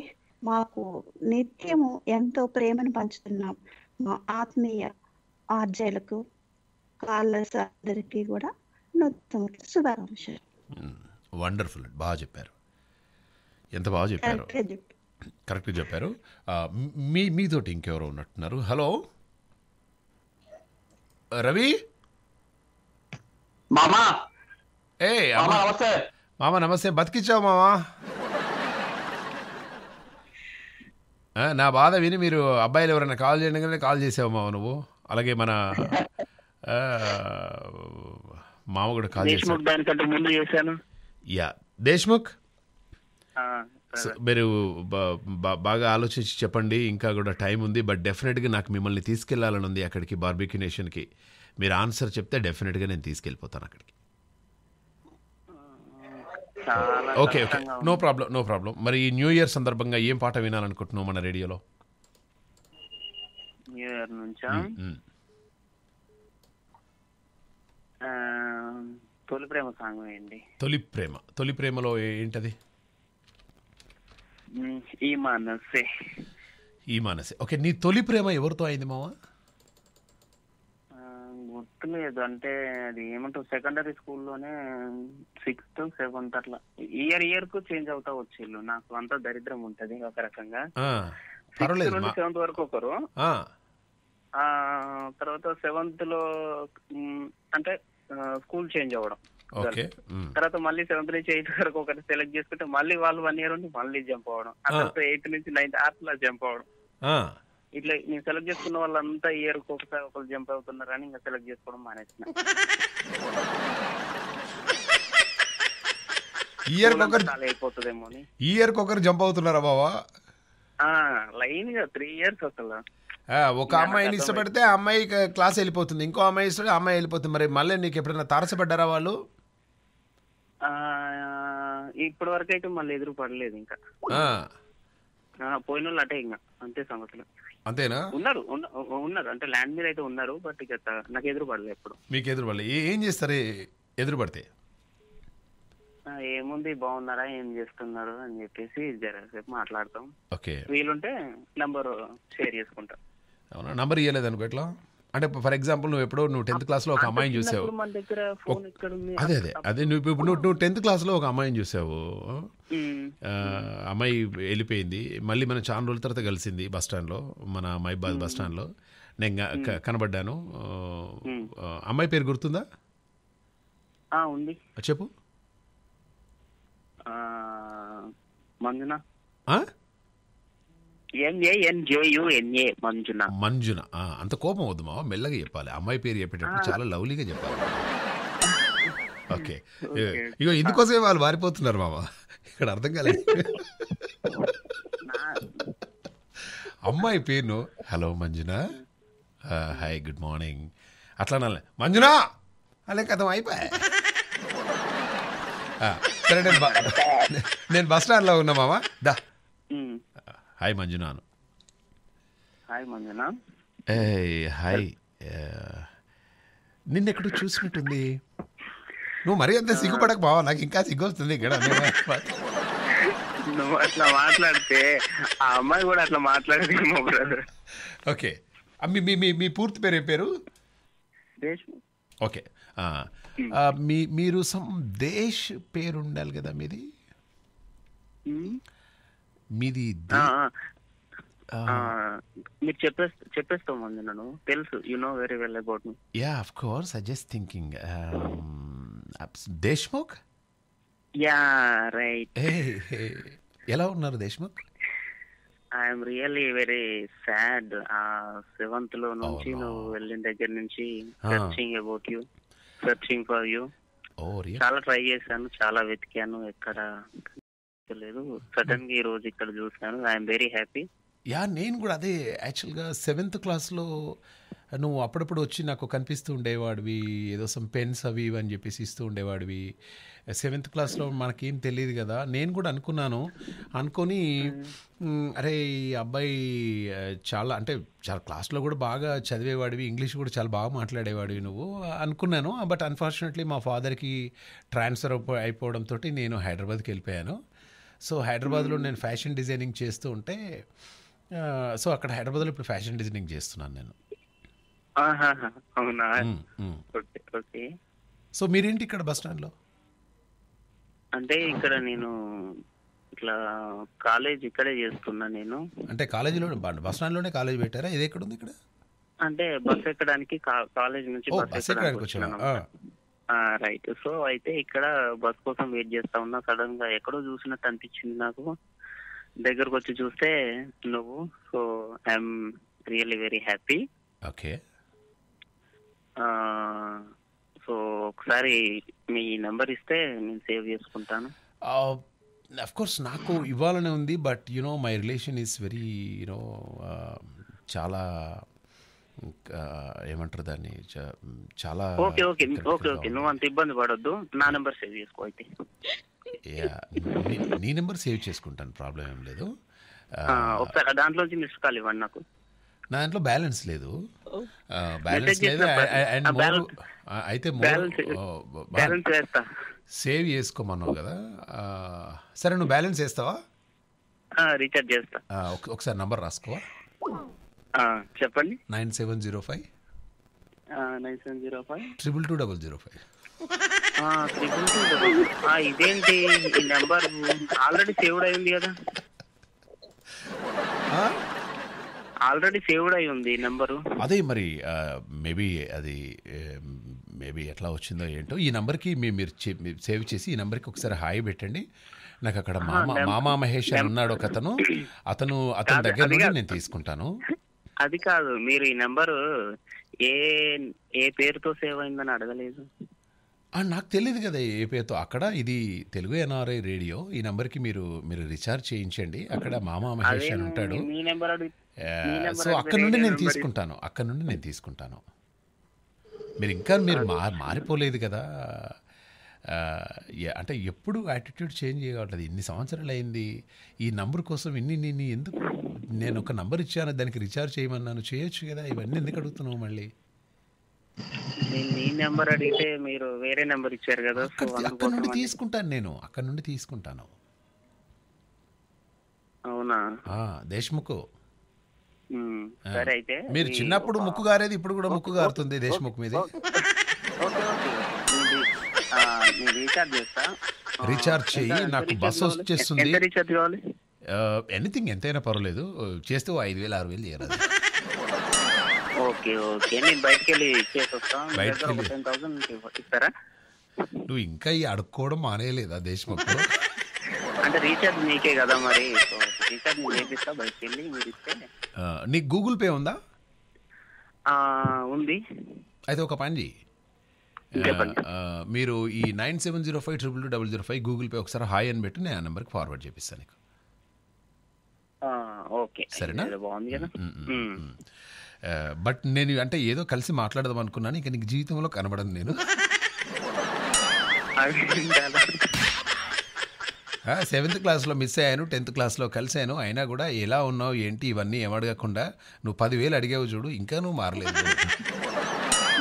మాకు నిత్యము ఎంతో ప్రేమను పంచుతున్నాం మా ఆత్మీయ ఆర్జలకు కాలర్స్ కూడా నూతన సంవత్సర శుభాకాంక్షలు వండర్ఫుల్ బాగా చెప్పారు ఎంత బాగా చెప్పారు కరెక్ట్ చెప్పారు మీ మీతో ఇంకెవరో ఉన్నట్టున్నారు హలో రవి మామా ఏ మామా నమస్తే మామ నమస్తే బతికిచ్చావు మామా నా బాధ విని మీరు అబ్బాయిలు ఎవరైనా కాల్ చేయడంగానే కాల్ చేసావు మామ నువ్వు అలాగే మన మామ కూడా కాల్ చేసాను యా దేశ్ముఖ్ మీరు బాగా ఆలోచించి చెప్పండి ఇంకా కూడా టైం ఉంది బట్ డెఫినెట్గా నాకు మిమ్మల్ని తీసుకెళ్లాలని ఉంది అక్కడికి బార్బీక్యూ నేషన్కి మీరు ఆన్సర్ చెప్తే డెఫినెట్గా నేను తీసుకెళ్ళిపోతాను అక్కడికి okay okay no problem no problem మరి ఈ న్యూ ఇయర్ సందర్భంగా ఏం పాట వినాలనుకుంటున్నావు మన రేడియోలో న్యూ ఇయర్ నుంచి తొలి ప్రేమ సాంగ్ వేయండి తొలి ప్రేమ తొలి ప్రేమలో ఏంటది ఈ మనసే ఈ మనసే ఓకే నీ తొలి ప్రేమ ఎవరితో అయింది మావా గుర్తులేదు అంటే అది ఏమంటారు సెకండరీ స్కూల్లోనే సిక్స్త్ సెవెంత్ అట్లా ఇయర్ ఇయర్ కు చేంజ్ అవుతా వచ్చేళ్ళు నాకు అంత దరిద్రం ఉంటది ఒక రకంగా సెవెంత్ వరకు ఒకరు తర్వాత సెవెంత్ లో అంటే స్కూల్ చేంజ్ అవ్వడం తర్వాత మళ్ళీ సెవెంత్ నుంచి ఎయిత్ వరకు ఒకటి సెలెక్ట్ చేసుకుంటే మళ్ళీ వాళ్ళు వన్ ఇయర్ ఉండి మళ్ళీ జంప్ అవడం అట్లా ఎయిత్ నుంచి నైన్త్ అట్లా జంప్ అవడం ఇట్లా నేను సెలెక్ట్ చేసుకున్న వాళ్ళంతా ఇయర్ ఒకసారి ఒకరు జంప్ అవుతున్నారని ఇంకా సెలెక్ట్ చేసుకోవడం మానేసిన ఇయర్ అయిపోతుందేమో ఇయర్ ఒకరు జంప్ అవుతున్నారా బావా లైన్ గా త్రీ ఇయర్స్ అసలు ఒక అమ్మాయిని ఇష్టపడితే అమ్మాయి క్లాస్ వెళ్ళిపోతుంది ఇంకో అమ్మాయి ఇష్టపడి అమ్మాయి వెళ్ళిపోతుంది మరి మళ్ళీ నీకు ఎప్పుడైనా తారసపడ్డారా వాళ్ళు ఇప్పటి వరకు అయితే మళ్ళీ ఎదురు పడలేదు ఇంకా పోయిన వాళ్ళు అటే ఇంకా అంతే సంగతులు అంతేనా ఉన్నారు ఉన్నారు అంటే ల్యాండ్ మీద అయితే ఉన్నారు బట్ ఇక నాకు ఎదురు పడలేదు ఎప్పుడు మీకు ఎదురు పడలేదు ఏం చేస్తారు ఎదురు పడితే ఏముంది బాగున్నారా ఏం చేస్తున్నారు అని చెప్పేసి జరసేపు మాట్లాడతాం ఓకే వీలుంటే నంబర్ షేర్ చేసుకుంటాం నంబర్ ఇవ్వలేదు అనుకో ఎట్లా అంటే ఫర్ ఎగ్జాంపుల్ నువ్వు ఎప్పుడో నువ్వు టెన్త్ క్లాస్లో ఒక అమ్మాయిని చూసావు అదే అదే అదే నువ్వు ఇప్పుడు నువ్వు నువ్వు టెన్త్ క్లాస్లో ఒక అమ్మాయిని చూసావు అమ్మాయి వెళ్ళిపోయింది మళ్ళీ మనం చాలా రోజుల తర్వాత కలిసింది బస్ స్టాండ్లో మన మైబాద్ బస్ స్టాండ్లో నేను కనబడ్డాను అమ్మాయి పేరు గుర్తుందా ఉంది చెప్పు మంజునా ఎంఏఎన్జేయుఎన్ఏ మంజున మంజున అంత కోపం వద్దు మావా మెల్లగా చెప్పాలి అమ్మాయి పేరు చెప్పేటప్పుడు చాలా లవ్లీగా చెప్పాలి ఓకే ఇగో ఇందుకోసమే వాళ్ళు వారిపోతున్నారు మామ ఇక్కడ అర్థం కాలేదు అమ్మాయి పేరును హలో మంజున హాయ్ గుడ్ మార్నింగ్ అట్లా నల్ల మంజున అలా కథం అయిపోయా సరే నేను నేను బస్ స్టాండ్లో ఉన్నా మావా దా హాయ్ మంజునాను హాయ్ మంజునా ఏ హాయ్ నిన్నెక్కడ చూసినట్టుంది నువ్వు మరీ అంత సిగ్గుపడక బావా నాకు ఇంకా సిగ్గు వస్తుంది ఇక్కడ నువ్వు అట్లా మాట్లాడితే ఆ అమ్మాయి కూడా అట్లా మాట్లాడదేమో బ్రదర్ ఓకే మీ మీ మీ పూర్తి పేరు ఏం పేరు ఓకే మీ మీరు సమ్ దేశ్ పేరు ఉండాలి కదా మీది మీది మీరు చెప్పే చెప్పేస్తామండి నన్ను తెలుసు you know very well about me yeah of course I just thinking Deshmukh yeah right ఎలా ఉన్నారు Deshmukh I'm really very sad ఆ సెవెంత్ లో నుంచి oh, నువ్వు వెళ్ళిన దగ్గర నుంచి searching about you searching for you చాలా ట్రై చేశాను చాలా వెతికాను ఎక్కడ గుర్తులేదు సడన్ గా ఈ రోజు ఇక్కడ చూసాను ఐఎమ్ వెరీ హ్యాపీ యా నేను కూడా అదే యాక్చువల్గా సెవెంత్ క్లాస్లో నువ్వు అప్పుడప్పుడు వచ్చి నాకు కనిపిస్తూ ఉండేవాడివి ఏదో సమ్ పెన్స్ అవి ఇవి అని చెప్పేసి ఇస్తూ ఉండేవాడివి సెవెంత్ క్లాస్లో మనకేం తెలియదు కదా నేను కూడా అనుకున్నాను అనుకొని hmm. అరే ఈ అబ్బాయి చాలా అంటే చాలా క్లాస్లో కూడా బాగా చదివేవాడివి ఇంగ్లీష్ కూడా చాలా బాగా మాట్లాడేవాడివి నువ్వు అనుకున్నాను బట్ అన్ఫార్చునేట్లీ మా ఫాదర్కి ట్రాన్స్ఫర్ అయిపోవడంతో నేను హైదరాబాద్కి వెళ్ళిపోయాను సో హైదరాబాద్లో నేను ఫ్యాషన్ డిజైనింగ్ చేస్తూ ఉంటే సో అక్కడ హైదరాబాద్లో ఇప్పుడు ఫ్యాషన్ డిజైనింగ్ చేస్తున్నాను నేను సో మీరేంటి ఇక్కడ బస్ స్టాండ్లో అంటే ఇక్కడ నేను ఇట్లా కాలేజ్ ఇక్కడే చేస్తున్నా నేను అంటే కాలేజీలో బస్ స్టాండ్ లోనే కాలేజ్ పెట్టారా ఇది ఎక్కడ ఉంది ఇక్కడ అంటే బస్ ఎక్కడానికి కాలేజ్ నుంచి బస్ ఎక్కడానికి వచ్చాను రైట్ సో అయితే ఇక్కడ బస్ కోసం వెయిట్ చేస్తా ఉన్నా సడన్ గా ఎక్కడో చూసినట్టు అనిపించింది నాకు దగ్గరకు వచ్చి చూస్తే నువ్వు so I'm really very happy okay so ఒకసారి మీ నెంబర్ ఇస్తే నేను సేవ్ చేసుకుంటాను అఫ్ కోర్స్ నాకు ఇవ్వాలనే ఉంది but you know my relation is very you know చాలా ఏమంటారు దాన్ని చాలా ఓకే ఓకే ఓకే ఓకే నువ్వు అంత ఇబ్బంది పడొద్దు నా నెంబర్ సేవ్ చేసుకో అయితే నీ నెంబర్ సేవ్ చేసుకుంటాను ప్రాబ్లం ఏం లేదు ఒకసారి దాంట్లోంచి మిస్ కాల్ ఇవ్వండి నాకు నా దాంట్లో బ్యాలెన్స్ లేదు బ్యాలెన్స్ లేదు అండ్ అయితే బ్యాలెన్స్ వేస్తా సేవ్ చేసుకోమన్నావు కదా సరే నువ్వు బ్యాలెన్స్ వేస్తావా రీఛార్జ్ చేస్తా ఒకసారి నంబర్ రాసుకోవా చెప్పండి nine seven zero five nine seven zero five triple two double zero five triple two double ఇదేంటి ఈ నెంబర్ ఆల్రెడీ సేవ్డ్ అయింది కదా ఆల్రెడీ సేవ్డ్ అయి ఉంది నెంబరు అదే మరి మేబీ అది మేబీ ఎట్లా వచ్చిందో ఏంటో ఈ నెంబర్కి మీరు సేవ్ చేసి ఈ నెంబర్కి ఒకసారి హాయి పెట్టండి నాకు అక్కడ మామ మామా మహేష్ అని ఉన్నాడు ఒక అతను అతను అతని దగ్గర నుండి నేను తీసుకుంటాను అది కాదు మీరు ఈ నెంబర్ ఏ ఏ పేరుతో సేవ్ అయిందని అడగలేదు నాకు తెలియదు కదా ఏ పేరుతో అక్కడ ఇది తెలుగు ఎన్ఆర్ఐ రేడియో ఈ నెంబర్ కి మీరు మీరు రీఛార్జ్ చేయించండి అక్కడ మామా మహేష్ అని ఉంటాడు సో అక్కడ నుండి నేను తీసుకుంటాను అక్కడ నుండి నేను తీసుకుంటాను మీరు ఇంకా మీరు మారిపోలేదు కదా అంటే ఎప్పుడు యాటిట్యూడ్ చేంజ్ చేయగలదు ఇన్ని సంవత్సరాలు అయింది ఈ నంబర్ కోసం ఇన్ని నిన్ను ఎందుకు నేను ఒక నంబర్ ఇచ్చాను దానికి రీఛార్జ్ చేయమన్నాను చేయొచ్చు కదా ఇవన్నీ ఎందుకు అడుగుతున్నావు మళ్ళీ నెంబర్ అడిగితే మీరు వేరే నెంబర్ ఇచ్చారు కదా అక్కడ నుండి తీసుకుంటాను నేను అక్కడ నుండి తీసుకుంటాను అవునా దేశ్ముఖ్ సరే మీరు చిన్నప్పుడు ముక్కు గారేది ఇప్పుడు కూడా ముక్కు గారుతుంది దేశ్ముఖ్ మీద రీఛార్జ్ చేస్తా రీఛార్జ్ చేయి నాకు బస్సు వచ్చేస్తుంది రీఛార్జ్ కావాలి ఎనీథింగ్ ఎంతైనా పర్వాలేదు చేస్తే ఐదు వేలు ఆరు వేలు చేయరాదు ఓకే ఓకే నేను వస్తాను టెన్ థౌసండ్ నువ్వు ఇంకా ఈ అడుక్కోవడం మానేయలేదా దేశముఖ్ అంటే రీఛార్జ్ నీకే కదా మరి మీరు నీకు గూగుల్ పే ఉందా ఉంది అయితే ఒక పని చెయ్యి మీరు ఈ nine seven zero five triple two double zero five Google Pay ఒకసారి హాయ్ అని పెట్టి నేను ఆ నెంబర్కి ఫార్వర్డ్ చేపిస్తాను నీకు ఓకే సరేనా బట్ నేను అంటే ఏదో కలిసి మాట్లాడదాం అనుకున్నాను ఇక నీకు జీవితంలో కనబడదు నేను సెవెంత్ క్లాస్లో మిస్ అయ్యాను టెన్త్ క్లాస్లో కలిశాను అయినా కూడా ఎలా ఉన్నావు ఏంటి ఇవన్నీ ఏమడగకుండా నువ్వు పదివేలు అడిగావు చూడు ఇంకా నువ్వు మారలేదు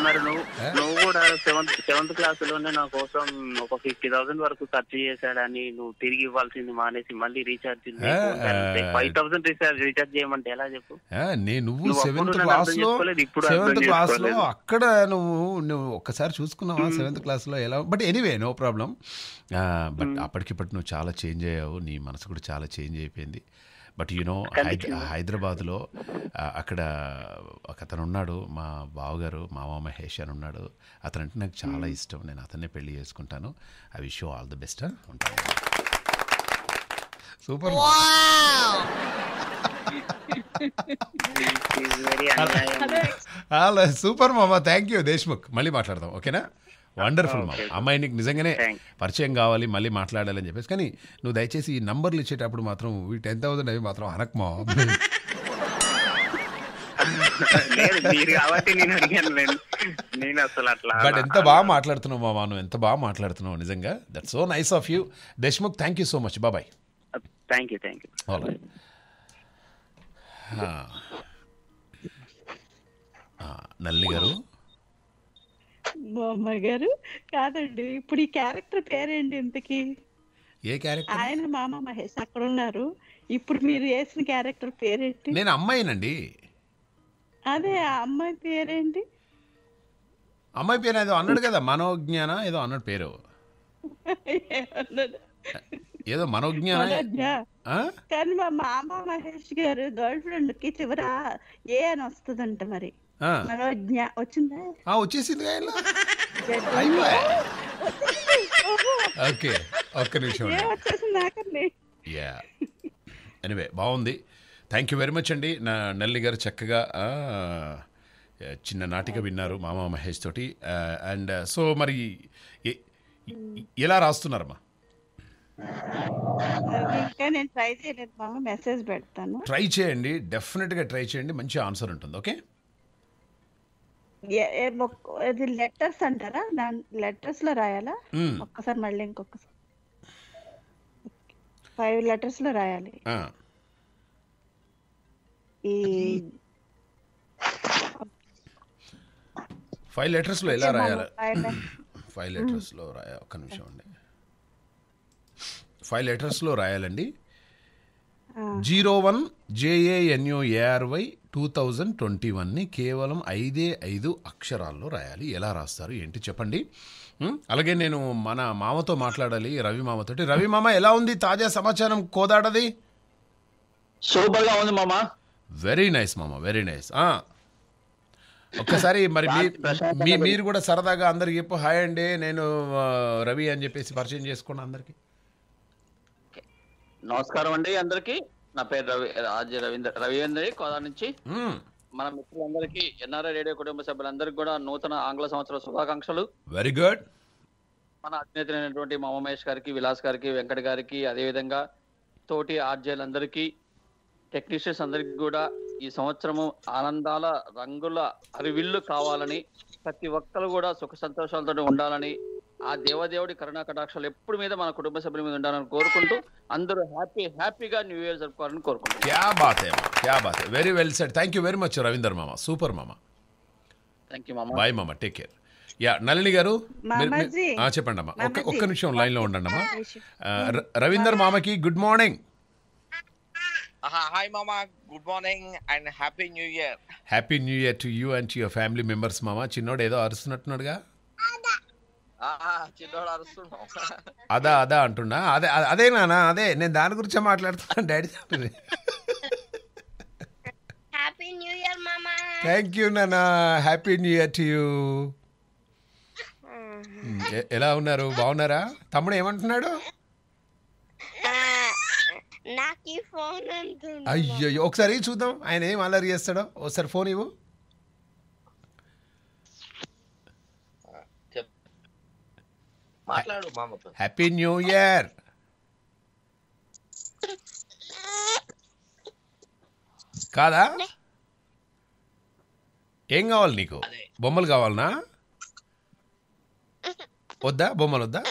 మరి నువ్వు నువ్వు కూడా సెవెంత్ సెవెంత్ క్లాస్ లోనే నా కోసం ఒక ఫిఫ్టీ థౌసండ్ వరకు ఖర్చు చేశాడని నువ్వు తిరిగి ఇవ్వాల్సింది మానేసి మళ్ళీ recharge five thousand recharge recharge చేయమంటే ఎలా చెప్పు నువ్వు సెవెంత్ క్లాస్ లో సెవెంత్ క్లాస్ లో అక్కడ నువ్వు నువ్వు ఒక్కసారి చూసుకున్నావా సెవెంత్ క్లాస్ లో ఎలా but anyway no problem but అప్పటికిప్పటి నువ్వు చాలా చేంజ్ అయ్యావు నీ మనసు కూడా చాలా చేంజ్ అయిపోయింది బట్ యూనో హైదరాబాద్ హైదరాబాద్లో అక్కడ ఒక అతను ఉన్నాడు మా బావగారు మామ మహేష్ అని ఉన్నాడు అతను అంటే నాకు చాలా ఇష్టం నేను అతన్నే పెళ్లి చేసుకుంటాను I wish you all the best ఉంటాను సూపర్ సూపర్ మామ థ్యాంక్ యూ దేశ్ముఖ్ మళ్ళీ మాట్లాడదాం ఓకేనా వండర్ఫుల్ మా అమ్మాయి నీకు నిజంగానే పరిచయం కావాలి మళ్ళీ మాట్లాడాలని చెప్పేసి కానీ నువ్వు దయచేసి ఈ నంబర్లు ఇచ్చేటప్పుడు మాత్రం ఈ టెన్ థౌసండ్ అవి మాత్రం అనకమా బట్ ఎంత బాగా మాట్లాడుతున్నావు మామా నువ్వు ఎంత బాగా మాట్లాడుతున్నావు నిజంగా that so nice of you Deshmukh thank you so much బాబాయ్ thank you thank you Nalli గారు అమ్మాయి గారు కాదండి ఇప్పుడు ఈ క్యారెక్టర్ పేరేంటి ఇంతకి ఏ క్యారెక్టర్ ఆయన మామ మహేష్ అక్కడ ఉన్నారు ఇప్పుడు మీరు వేసిన క్యారెక్టర్ పేరేంటి నేను అమ్మాయినండి అదే ఆ అమ్మాయి పేరేంటి అమ్మాయి పేరు ఏదో అన్నాడు కదా మనోజ్ఞాన ఏదో అన్నాడు పేరు ఏదో మనోజ్ఞాన కానీ మా మామ మహేష్ గారు గర్ల్ ఫ్రెండ్ కి చివర ఏ అని వస్తుందంట మరి వచ్చేసింది ఓకే యా ఎనివే బాగుంది థ్యాంక్ యూ వెరీ మచ్ అండి నా నల్లి గారు చక్కగా చిన్న నాటిక విన్నారు మామ మహేష్ తోటి అండ్ సో మరి ఎలా రాస్తున్నారమ్మా ట్రై చేయండి డెఫినెట్గా ట్రై చేయండి మంచి ఆన్సర్ ఉంటుంది ఓకే ఇది లెటర్స్ అంటారా దాని లెటర్స్ లో రాయాలా ఒక్కసారి మళ్ళీ ఇంకొకసారి ఫైవ్ లెటర్స్ లో రాయాలి ఈ ఫైవ్ లెటర్స్ లో ఎలా రాయాలి ఫైవ్ లెటర్స్ లో రాయాలి ఒక్క నిమిషం అండి ఫైవ్ లెటర్స్ లో రాయాలండి zero one జేఏఎన్యుఏఆర్వై two thousand twenty వన్ని కేవలం ఐదే ఐదు అక్షరాల్లో రాయాలి ఎలా రాస్తారు ఏంటి చెప్పండి అలాగే నేను మన మామతో మాట్లాడాలి రవి మామతోటి రవి మామ ఎలా ఉంది తాజా సమాచారం కోదాడది సూపర్ ఉంది మామ వెరీ నైస్ మామ వెరీ నైస్ ఒక్కసారి మరి మీ మీరు కూడా సరదాగా అందరికి చెప్పు హాయ్ అండి నేను రవి అని చెప్పేసి పరిచయం చేసుకోండి అందరికి నమస్కారం అండి అందరికి నా పేరు రవి రాజ రవీంద్ర రవీంద్ర కోదా నుంచి మన మిత్రులందరికీ ఎన్ఆర్ఐ రేడియో కుటుంబ సభ్యులందరికీ కూడా నూతన ఆంగ్ల సంవత్సర శుభాకాంక్షలు వెరీ గుడ్ మన అధినేతలైనటువంటి మా ఉమేష్ గారికి విలాస్ గారికి వెంకట గారికి అదేవిధంగా తోటి ఆర్జీలందరికీ టెక్నీషియన్స్ అందరికీ కూడా ఈ సంవత్సరము ఆనందాల రంగుల అరివిల్లు కావాలని ప్రతి ఒక్కరు కూడా సుఖ సంతోషాలతో ఉండాలని ఆ దేవదేవుడి కరుణా కటాక్షాలు ఎప్పుడు మీద మన కుటుంబ సభ్యుల మీద ఉండాలని కోరుకుంటూ అందరూ హ్యాపీ హ్యాపీగా న్యూ ఇయర్ జరుపుకోవాలని కోరుకుంటున్నాను very well said thank you very much Ravinder మామ సూపర్ మామ థ్యాంక్ యూ మామ బాయ్ మామ టేక్ కేర్ యా నళిని గారు చెప్పండి అమ్మా ఒక్క నిమిషం నిమిషం లో ఉండండి అమ్మా రవీందర్ మామకి గుడ్ మార్నింగ్ హాయ్ మామా good morning and happy new year happy new year to you and to your family members మామా చిన్నోడు ఏదో అరుస్తున్నట్టున్నాడుగా అదా అదా అంటున్నా అదే అదే నానా అదే నేను దాని గురించే మాట్లాడుతున్నాను డాడీ చెప్పింది థ్యాంక్ యూ నానా happy new year to you ఎలా ఉన్నారు బాగున్నారా తమ్ముడు ఏమంటున్నాడు అయ్యో ఒకసారి చూద్దాం ఆయన ఏం అలరి చేస్తాడో ఒకసారి ఫోన్ ఇవ్వు మాట్లాడు మామతో హ్యాపీ న్యూ ఇయర్ కాదా ఏం కావాలి నీకు బొమ్మలు కావాలనా వద్దా బొమ్మలు వద్దా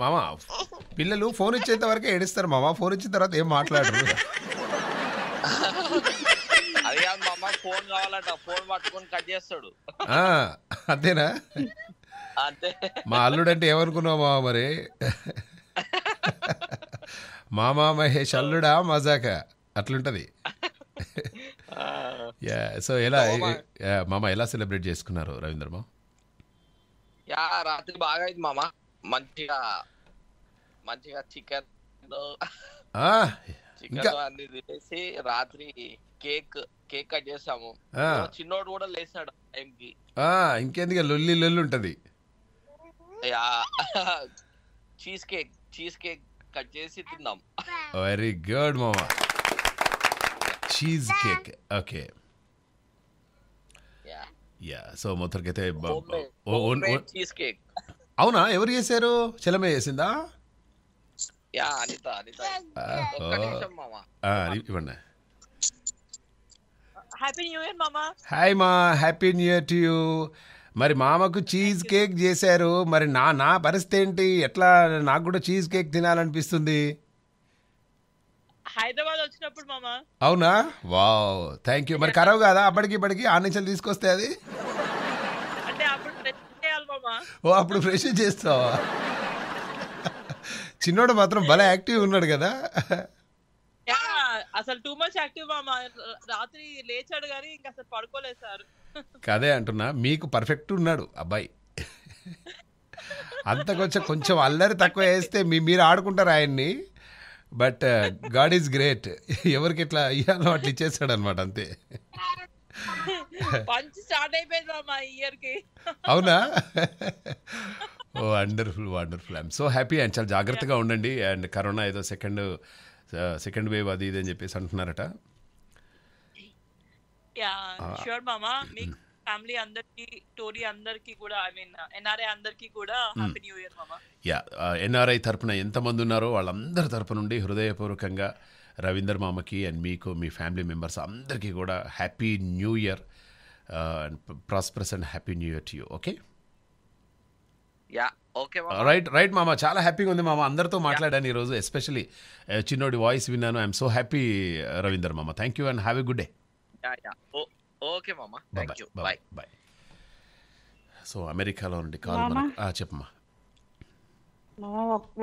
మామ పిల్లలు ఫోన్ ఇచ్చేంత వరకే ఏడుస్తారు మామ ఫోన్ ఇచ్చిన తర్వాత ఏం మాట్లాడరు ఫోన్ కావాలంట ఫోన్ పట్టుకొని కట్ చేస్తాడు అంతేనా అంతే మా అల్లుడు అంటే ఏమనుకున్నావు మామ మరి మామ మహేష్ అల్లుడా మజాక అట్లుంటది యా సో ఎలా మామ ఎలా సెలబ్రేట్ చేసుకున్నారు రవీంద్ర మా యా రాత్రి బాగా అయింది మామ మంచిగా మంచిగా చికెన్ చికెన్ అన్ని తినేసి రాత్రి కేక్ కేక్ కట్ చేసాము చిన్నోడు కూడా లేసాడు టైం కి ఇంకెందుకు లొల్లి లొల్లి ఉంటది cheesecake cheesecake cut చేసి తిన్నాం వెరీ గుడ్ మామా cheesecake okay yeah so మొత్తం అయితే అవునా ఎవరు చేశారు చెలమే చేసిందా హ్యాపీ హాయ్ మా happy new year to you మరి మామకు చీజ్ కేక్ చేశారు మరి నా నా పరిస్థితి ఏంటి ఎట్లా నాకు కూడా చీజ్ కేక్ తినాలనిపిస్తుంది హైదరాబాద్ వచ్చినప్పుడు మామా అవునా వావ్ థ్యాంక్ యూ మరి కరవు కదా అప్పటికి ఇప్పటికి ఆ నుంచి తీసుకొస్తే అది ఓ అప్పుడు ఫ్రెష్ చేస్తావా చిన్నోడు మాత్రం భలే యాక్టివ్ ఉన్నాడు కదా అసలు టూ మచ్ యాక్టివ్ రాత్రి లేచాడు కానీ ఇంకా అసలు పడుకోలేదు సార్ కదే అంటున్నా మీకు పర్ఫెక్ట్ ఉన్నాడు అబ్బాయి అంత కొంచెం అల్లరి తక్కువ వేస్తే మీ మీరు ఆడుకుంటారు ఆయన్ని బట్ గాడ్ ఈజ్ గ్రేట్ ఎవరికి ఇట్లా ఇయ్యాలో అట్లా ఇచ్చేస్తాడు అనమాట అంతే స్టార్ట్ అయిపోయింది అవునా oh wonderful wonderful I'm so happy and చాలా జాగ్రత్తగా ఉండండి అండ్ కరోనా ఏదో సెకండ్ సెకండ్ వేవ్ అది ఇది అని చెప్పేసి అంటున్నారట షూర్ మామా మీ ఫ్యామిలీ hmm. అందరికి టోరీ అందరికి కూడా ఐ మీన్ ఎన్ఆర్ఐ అందరికి కూడా హ్యాపీ న్యూ ఇయర్ మామా యా ఎన్ఆర్ఐ uh, తరపున ఎంతమంది ఉన్నారో వాళ్ళందరి తరపు నుండి హృదయపూర్వకంగా రవీందర్ మామకి అండ్ మీకు మీ ఫ్యామిలీ మెంబర్స్ అందరికీ కూడా happy new year prosperous and happy new year to you okay right right మామ చాలా హ్యాపీగా ఉంది మామ అందరితో మాట్లాడాను ఈరోజు ఎస్పెషలీ uh, చిన్నోడి వాయిస్ విన్నాను ఐఎమ్ సో హ్యాపీ రవీందర్ మామ thank you and have a good day okay మామ thank you bye bye so అమెరికాలో ఉండి కాల్ చెప్పమ్మా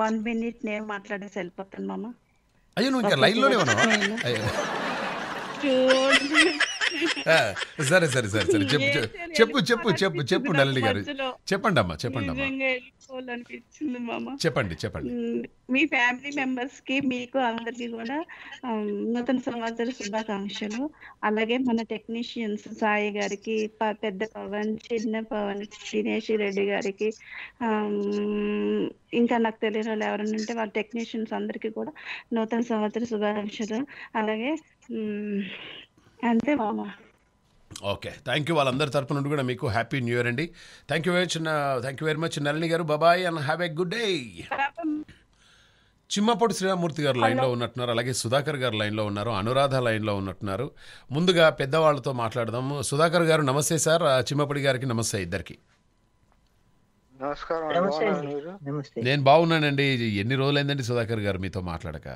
వన్ మినిట్ నేను మాట్లాడేసి వెళ్ళిపోతాను అయ్యో నువ్వు ఇంకా లైన్లోనే ఉన్నావా సరే సరే సరే సరే చెప్పు చెప్పు చెప్పు చెప్పు చెప్పు నల్లి గారు చెప్పండి అమ్మా చెప్పండి అమ్మా చెప్పండి చెప్పండి మీ ఫ్యామిలీ మెంబర్స్ కి మీకు అందరికి కూడా నూతన సంవత్సర శుభాకాంక్షలు అలాగే మన టెక్నీషియన్స్ సాయి గారికి పెద్ద పవన్ చిన్న పవన్ దినేష్ రెడ్డి గారికి ఇంకా నాకు తెలియని వాళ్ళు ఎవరైనా ఉంటే వాళ్ళ టెక్నీషియన్స్ అందరికీ కూడా నూతన సంవత్సర శుభాకాంక్షలు అలాగే అంతే మామ ఓకే థ్యాంక్ యూ వాళ్ళందరి తరపు నుండి కూడా మీకు హ్యాపీ న్యూ ఇయర్ అండి thank you very thank you very much Nalini గారు బాబాయ్ and have a good day Chimmapodi Sriramamurthy గారు లైన్లో ఉన్నట్టున్నారు అలాగే సుధాకర్ గారు లైన్లో ఉన్నారు అనురాధ లైన్లో ఉన్నట్టున్నారు ముందుగా పెద్దవాళ్ళతో మాట్లాడదాము సుధాకర్ గారు నమస్తే సార్ చిమ్మపొడి గారికి నమస్తే ఇద్దరికి నేను బాగున్నానండి ఎన్ని రోజులైందండి సుధాకర్ గారు మీతో మాట్లాడక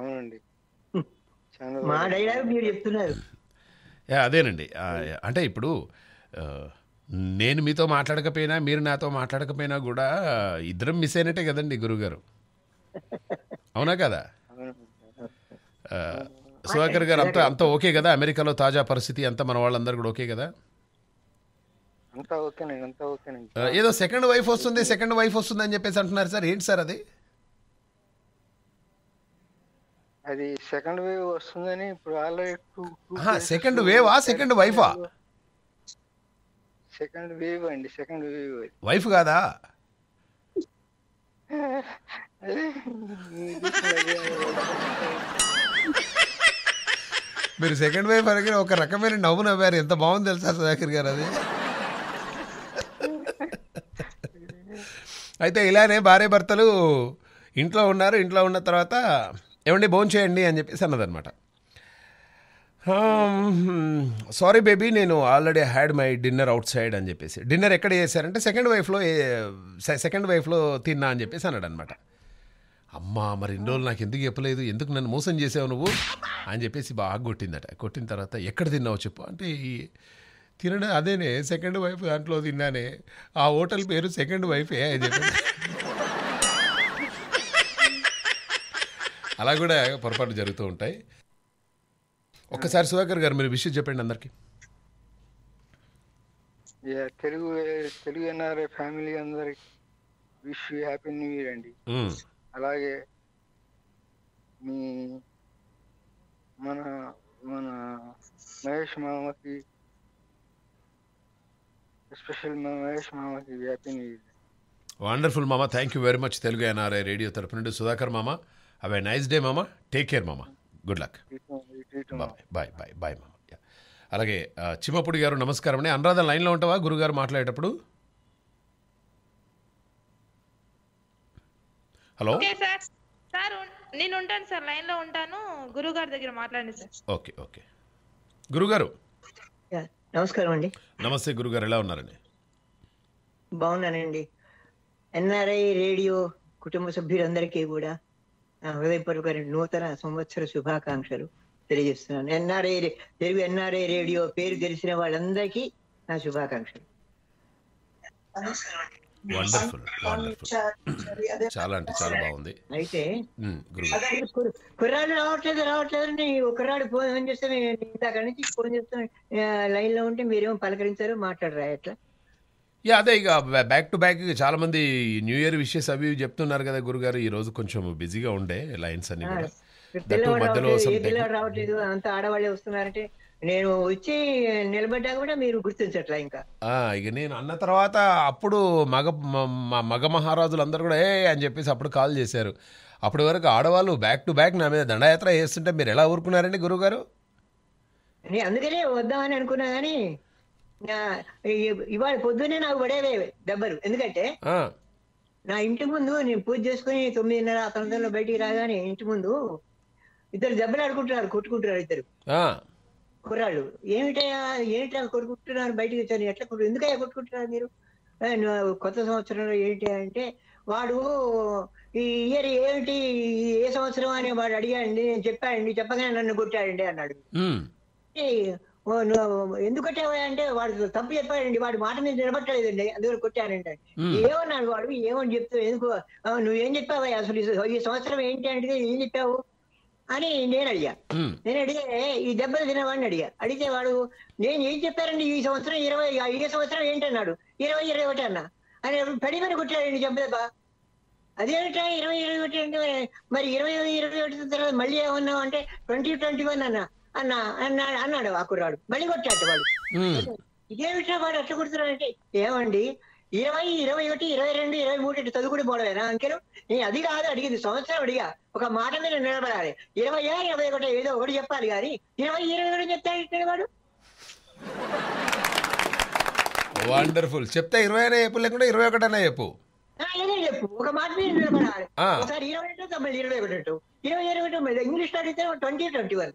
అవునండి మా మీరు అదేనండి అంటే ఇప్పుడు నేను మీతో మాట్లాడకపోయినా మీరు నాతో మాట్లాడకపోయినా కూడా ఇద్దరం మిస్ అయినట్టే కదండి గురుగారు అవునా కదా సుధాకర్ గారు అంతా అంత ఓకే కదా అమెరికాలో తాజా పరిస్థితి అంతా మన వాళ్ళందరూ కూడా ఓకే కదా ఏదో సెకండ్ వైఫ్ వస్తుంది సెకండ్ వైఫ్ వస్తుంది అని చెప్పేసి అంటున్నారు సార్ ఏంటి సార్ అది అది సెకండ్ వేవ్ వస్తుందని ఇప్పుడు ఆల్రెడీ సెకండ్ వేవా సెకండ్ వైఫా సెకండ్ వేవ్ అండి సెకండ్ వేవ్ వైఫ్ కాదా మీరు సెకండ్ వైఫ్ అడిగిన ఒక రకమైన నవ్వు నవ్వారు ఎంత బాగుంది తెలుసా సుధాకర్ గారు అది అయితే ఇలానే భార్య భర్తలు ఇంట్లో ఉన్నారు ఇంట్లో ఉన్న తర్వాత ఏమండి బోన్ చేయండి అని చెప్పేసి అన్నదనమాట సారీ బేబీ నేను already had my dinner outside అని చెప్పేసి డిన్నర్ ఎక్కడ చేశారంటే సెకండ్ వైఫ్లో సెకండ్ వైఫ్లో తిన్నా అని చెప్పేసి అన్నాడు అనమాట అమ్మా మరి ఇన్ని రోజులు నాకు ఎందుకు చెప్పలేదు ఎందుకు నన్ను మోసం చేసావు నువ్వు అని చెప్పేసి బాగా కొట్టిందట కొట్టిన తర్వాత ఎక్కడ తిన్నావు చెప్పు అంటే తినడం అదేనే సెకండ్ వైఫ్ దాంట్లో తిన్నానే ఆ హోటల్ పేరు సెకండ్ వైఫే అని చెప్పేసి అలా కూడా పొరపాటు జరుగుతూ ఉంటాయి ఒక్కసారి సుధాకర్ గారు మీరు విషయం చెప్పండి అందరికి తెలుగు తెలుగు ఎన్ఆర్ఐ ఫ్యామిలీ అందరికి విష్ హ్యాపీ న్యూ ఇయర్ అండి అలాగే మీ మన మన మహేష్ మామకి స్పెషల్ మన మహేష్ మామకి హ్యాపీ న్యూ ఇయర్ వండర్ఫుల్ మామ thank you very much Telugu NRI radio తరపు నుండి సుధాకర్ మామ హ్యావ్ ఏ నైస్ డే మామా టేక్ కేర్ మామా good luck bye bye bye bye అలాగే చిమ్మపుడి గారు నమస్కారం అండి అనురాధ లైన్లో ఉంటావా గురుగారు మాట్లాడేటప్పుడు హలో సార్ నేను ఉంటాను సార్ లైన్లో ఉంటాను గురుగారి దగ్గర మాట్లాడండి సార్ ఓకే ఓకే గురుగారు నమస్కారం అండి నమస్తే గురుగారు ఎలా ఉన్నారండి బాగున్నానండి ఎన్ఆర్ఐ రేడియో కుటుంబ సభ్యులందరికీ కూడా గారి నూతన సంవత్సర శుభాకాంక్షలు తెలియజేస్తున్నాను ఎన్ఆర్ఐ తెలుగు ఎన్ఆర్ఐ రేడియో పేరు తెలిసిన వాళ్ళందరికీ నా శుభాకాంక్షలు వండర్ఫుల్ వండర్ఫుల్ చాలా అంటే చాలా బాగుంది అయితే కుర్రాడు రావట్లేదు రావట్లేదని ఒకరాడు ఫోన్ చేస్తే ఇందాక నుంచి ఫోన్ చేస్తాను లైన్ లో ఉంటే మీరేమో పలకరించారు మాట్లాడరా ఎట్లా యా అదే ఇక బ్యాక్ టు బ్యాక్ చాలామంది న్యూ ఇయర్ విషయస్ అవి చెప్తున్నారు కదా గురుగారు ఈ రోజు కొంచెం బిజీగా ఉండే లైన్స్ అన్ని కూడా రావట్లేదు అంత ఆడవాళ్ళే వస్తున్నారంటే నేను వచ్చి నిలబడ్డా కూడా మీరు ఇంకా ఇక నేను అన్న తర్వాత అప్పుడు మగ మగ మహారాజులు అందరు కూడా ఏ అని చెప్పేసి అప్పుడు కాల్ చేశారు అప్పటి వరకు ఆడవాళ్ళు బ్యాక్ టు బ్యాక్ నా మీద దండయాత్ర చేస్తుంటే మీరు ఎలా ఊరుకున్నారండి గారు అందుకనే వద్దామని అనుకున్నా కానీ ఇవాళ పొద్దునే నాకు పడేవే దెబ్బలు ఎందుకంటే నా ఇంటి ముందు నేను పూజ చేసుకుని తొమ్మిదిన్నర ఆ తొమ్మిదిలో బయటికి రాగానే ఇంటి ముందు ఇద్దరు దెబ్బలు ఆడుకుంటున్నారు కొట్టుకుంటున్నారు ఇద్దరు కుర్రాళ్ళు ఏమిటయా ఏమిటి కొట్టుకుంటున్నారు బయటికి వచ్చాను ఎట్లా కొట్టు ఎందుకయ్యా కొట్టుకుంటున్నారు మీరు కొత్త సంవత్సరంలో ఏంటి అంటే వాడు ఈ ఇయర్ ఏమిటి ఏ సంవత్సరం అని వాడు అడిగాడండి నేను చెప్పాడండి చెప్పగానే నన్ను కొట్టాడండి అన్నాడు ఎందుకు అంటే వాడు తప్పు చెప్పాడండి వాడి మాట మీద నిలబట్టలేదండి అందుకని కొట్టారండి ఏమన్నాడు వాడు ఏమని చెప్తావు ఎందుకు నువ్వేం చెప్పావు అసలు ఈ సంవత్సరం ఏంటి అంటే ఏం చెప్పావు అని నేను అడిగా నేను అడిగే ఈ దెబ్బలు తినవాడిని అడిగా అడిగితే వాడు నేను ఏం చెప్పారండి ఈ సంవత్సరం ఇరవై ఏ సంవత్సరం ఏంటి అన్నాడు ఇరవై ఇరవై ఒకటి అన్న అని పడి మరి కొట్టాడండి దెబ్బ దెబ్బ ఇరవై ఇరవై ఒకటి అంటే మరి ఇరవై ఇరవై ఒకటి తర్వాత మళ్ళీ ఏమన్నావు అంటే ట్వంటీ ట్వంటీ వన్ అన్నా అన్నా అన్నా అన్నాడు ఆ కుర్రాడు మళ్ళీ కొట్టాడు వాడు ఇదే విషయం వాడు అట్లా కుడుతున్నాడంటే ఏమండి ఇరవై ఇరవై ఒకటి ఇరవై రెండు ఇరవై మూడు ఇటు చదువుకుని పోవడమేనా అంకెలు నేను అది కాదు అడిగింది సంవత్సరం అడిగా ఒక మాట మీద నిలబడాలి ఇరవై ఆరు ఇరవై ఒకటి ఏదో ఒకటి చెప్పాలి కానీ ఇరవై ఇరవై ఒకటి చెప్తాడు వాడు వండర్ఫుల్ చెప్తే ఇరవై అయినా చెప్పు లేకుండా ఇరవై ఒకటైనా చెప్పు చెప్పు ఒక మాట మీద నిలబడాలి ఒకసారి ఇరవై ఒకటి ఇరవై ఒకటి ఇరవై ఇరవై ఒకటి ఇంగ్లీష్ అడిగితే ట్వంటీ ట్వంటీ వన్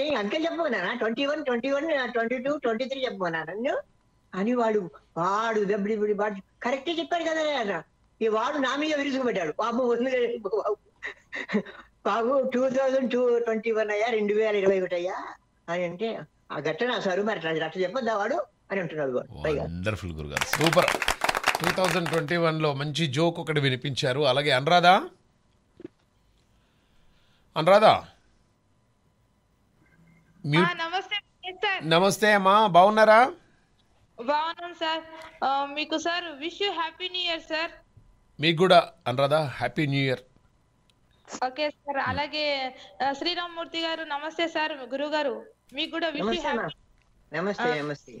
నేను అంకెలు చెప్పమన్నానా twenty one twenty one twenty two twenty three చెప్పుకున్నాను అని వాడు వాడు దెబ్బడి వాడు కరెక్ట్ చెప్పాడు కదా అన్న ఈ వాడు నా మీద విరుచుకుపెట్టాడు బాబు బాబు two thousand two twenty one అయ్యా రెండు వేల ఇరవై ఒకటి అయ్యా అని అంటే ఆ గట్టన సరు మరి అట్లా చెప్పొద్దా వాడు అని అంటున్నాడు వండర్ఫుల్ గురుగారు super two thousand twenty one లో మంచి జోక్ ఒకటి వినిపించారు అలాగే అనురాధా అనురాధా నమస్తే అమ్మా బాగున్నారా బాగున్నాను సార్ మీకు sir wish you happy new year sir మీకు కూడా అనరాదా happy new year okay sir అలాగే శ్రీరామ్మూర్తి గారు నమస్తే సార్ గురువు గారు మీకు కూడా విష్ హ్యాపీ నమస్తే నమస్తే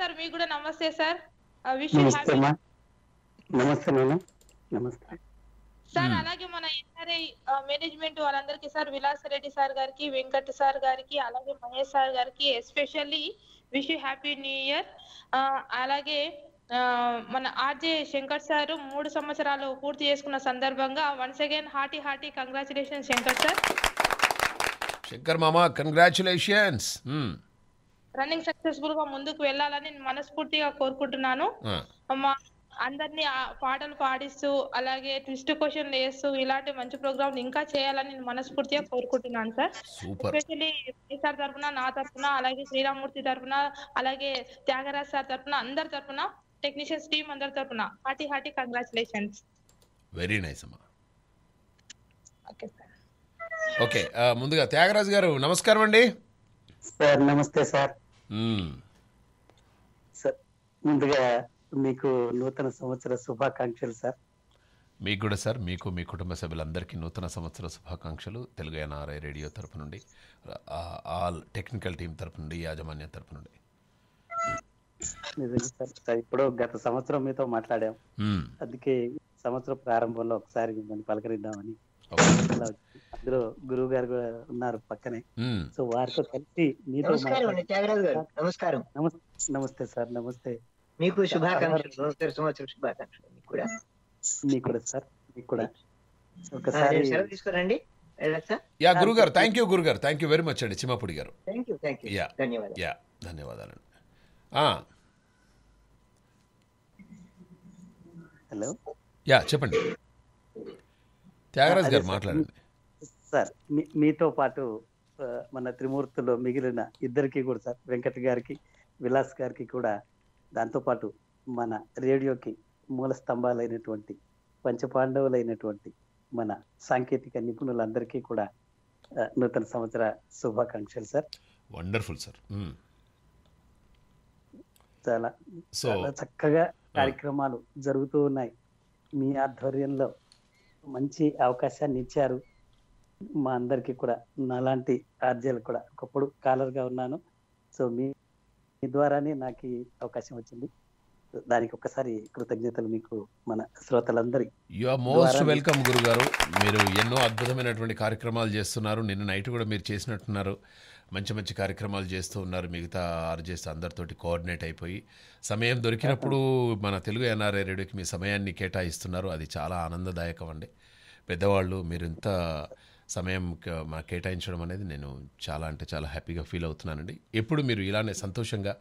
సార్ మీకు కూడా నమస్తే సార్ విష్ యూ హ్యాపీ నమస్తే నమస్తే సార్ అలాగే మన ఎన్ఆర్ఐ మేనేజ్మెంట్ వాళ్ళందరికీ సార్ విలాస్ రెడ్డి సార్ గారికి వెంకట్ సార్ గారికి అలాగే మహేష్ సార్ గారికి especially wish happy new year అలాగే మన ఆర్జే శంకర్ సార్ మూడు సంవత్సరాలు పూర్తి చేసుకున్న సందర్భంగా once again hearty hearty congratulation Shankar sir Shankar మామ కంగ్రాచులేషన్స్ రన్నింగ్ సక్సెస్ఫుల్ గా ముందుకు వెళ్ళాలని మనస్ఫూర్తిగా కోరుకుంటున్నాను మా అందరినీ పాటలు పాడిస్తూ అలాగే ట్విస్ట్ క్వశ్చన్ వేస్తూ ఇలాంటి మంచి ప్రోగ్రామ్ ఇంకా చేయాలని నేను మనస్ఫూర్తిగా కోరుకుంటున్నాను సార్ ఎస్పెషల్లీ సార్ తరఫున నా తరఫున అలాగే శ్రీరామూర్తి తరఫున అలాగే త్యాగరాజ్ సార్ తరఫున అందరి తరఫున టెక్నీషియన్స్ టీమ్ అందరి తరఫున hearty hearty congratulations very nice అమ్మా ఓకే ఓకే ముందుగా త్యాగరాజ్ గారు నమస్కారం అండి సార్ నమస్తే సార్ ముందుగా మీకు నూతన సంవత్సర శుభాకాంక్షలు సార్ మీకు కూడా సార్ మీకు మీ కుటుంబ సభ్యులందరికీ నూతన సంవత్సర శుభాకాంక్షలు తెలుగు ఎన్ఆర్ఐ రేడియో తరపు నుండి ఆల్ టెక్నికల్ టీం తరపు నుండి యాజమాన్యం తరపు నుండి ఇప్పుడు గత సంవత్సరం మీతో మాట్లాడాం అందుకే సంవత్సరం ప్రారంభంలో ఒకసారి మిమ్మల్ని పలకరిద్దామని అందులో గురువు గారు కూడా ఉన్నారు పక్కనే సో వారితో కలిసి మీతో నమస్కారం నమస్తే సార్ నమస్తే మీకు శుభాకాంక్షలు సంవత్సరం శుభాకాంక్షలు మీకు కూడా మీకు కూడా సార్ మీకు కూడా ఒకసారి సెలవు తీసుకోరండి యా గురుగారు థ్యాంక్ యూ గురుగారు థ్యాంక్ యూ వెరీ మచ్ అండి చిమ్మపుడి గారు యా యా ధన్యవాదాలండి హలో యా చెప్పండి త్యాగరాజ్ గారు మాట్లాడండి సార్ మీతో పాటు మన త్రిమూర్తిలో మిగిలిన ఇద్దరికి కూడా సార్ వెంకట గారికి విలాస్ గారికి కూడా దాంతోపాటు మన రేడియోకి మూల స్తంభాలైనటువంటి పంచపాండవులైనటువంటి మన సాంకేతిక నిపుణులందరికీ కూడా నూతన సంవత్సర శుభాకాంక్షలు సార్ వండర్ఫుల్ సార్ చాలా చాలా చక్కగా కార్యక్రమాలు జరుగుతూ ఉన్నాయి మీ ఆధ్వర్యంలో మంచి అవకాశాన్ని ఇచ్చారు మా అందరికీ కూడా నాలాంటి ఆర్జీలు కూడా ఒకప్పుడు కాలర్గా ఉన్నాను సో మీ మీ ద్వారానే నాకు అవకాశం వచ్చింది దానికి ఒక్కసారి కృతజ్ఞతలు మీకు మన శ్రోతలందరి యు ఆర్ మోస్ట్ వెల్కమ్ గురుగారు మీరు ఎన్నో అద్భుతమైనటువంటి కార్యక్రమాలు చేస్తున్నారు నిన్న నైట్ కూడా మీరు చేసినట్టున్నారు మంచి మంచి కార్యక్రమాలు చేస్తూ ఉన్నారు మిగతా ఆర్జేస్ అందరితోటి కోఆర్డినేట్ అయిపోయి సమయం దొరికినప్పుడు మన తెలుగు ఎన్ఆర్ఐ రేడియోకి మీ సమయాన్ని కేటాయిస్తున్నారు అది చాలా ఆనందదాయకం అండి పెద్దవాళ్ళు మీరు ఇంత సమయం మా కేటాయించడం అనేది నేను చాలా అంటే చాలా హ్యాపీగా ఫీల్ అవుతున్నానండి ఎప్పుడు మీరు ఇలానే సంతోషంగా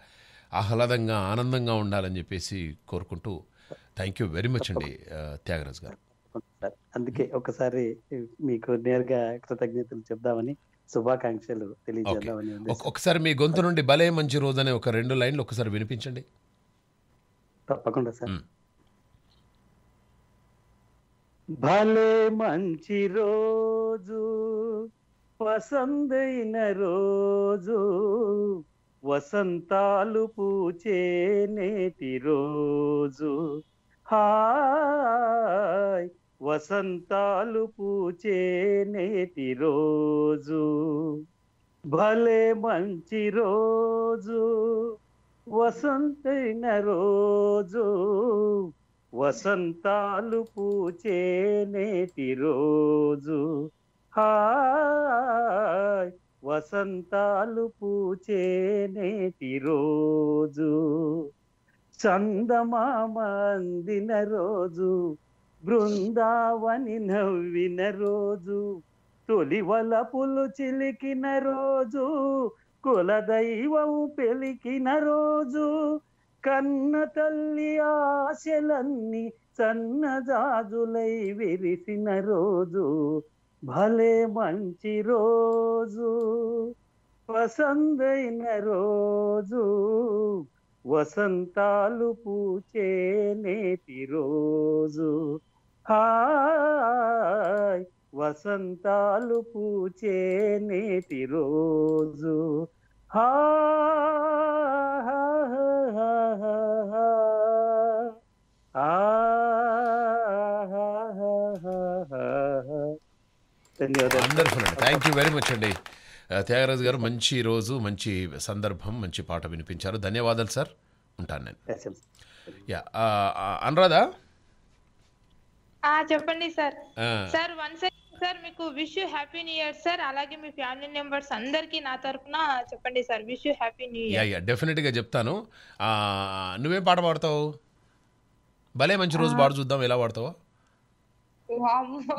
ఆహ్లాదంగా ఆనందంగా ఉండాలని చెప్పేసి కోరుకుంటూ థ్యాంక్ యూ వెరీ మచ్ అండి త్యాగరాజ్ గారు అందుకే ఒకసారి మీకు నేరుగా కృతజ్ఞతలు చెప్దామని శుభాకాంక్షలు తెలియజేద్దామని ఒకసారి మీ గొంతు నుండి భలే మంచి రోజు అనే ఒక రెండు లైన్లు ఒకసారి వినిపించండి తప్పకుండా సార్ భలే మంచి రోజు పసందైన రోజు వసంతాలు పూచే నేటి రోజు హాయ్ వసంతాలు పూచే నేటి రోజు భలే మంచి రోజు వసంతైన రోజు వసంతాలు పూచే నేటి రోజు హాయ్ వసంతాలు పూచే నేటి రోజు చందమామందిన రోజు బృందావని నవ్విన రోజు పులు చిలికిన రోజు కులదైవం పెలికిన రోజు కన్న తల్లి ఆశలన్నీ సన్నజాజులై విరిసిన రోజు భలే మంచి రోజు వసందైన రోజు వసంతాలు పూచే నేటి రోజు హాయ్ వసంతాలు పూచే నేటి రోజు వండర్ఫుల్ అండి థ్యాంక్ యూ వెరీ మచ్ అండి త్యాగరాజు గారు మంచి రోజు మంచి సందర్భం మంచి పాట వినిపించారు ధన్యవాదాలు సార్ ఉంటాను నేను యా అనురాధా చెప్పండి sir sir one second sir మీకు wish you happy new year sir అలాగే మీ ఫ్యామిలీ మెంబర్స్ అందరికీ నా తరఫున చెప్పండి sir wish you happy new yeah year yeah డెఫినెట్గా చెప్తాను నువ్వేం పాట పాడతావు భలే మంచి రోజు పాడు చూద్దాం ఎలా పాడతావో వామ్మో.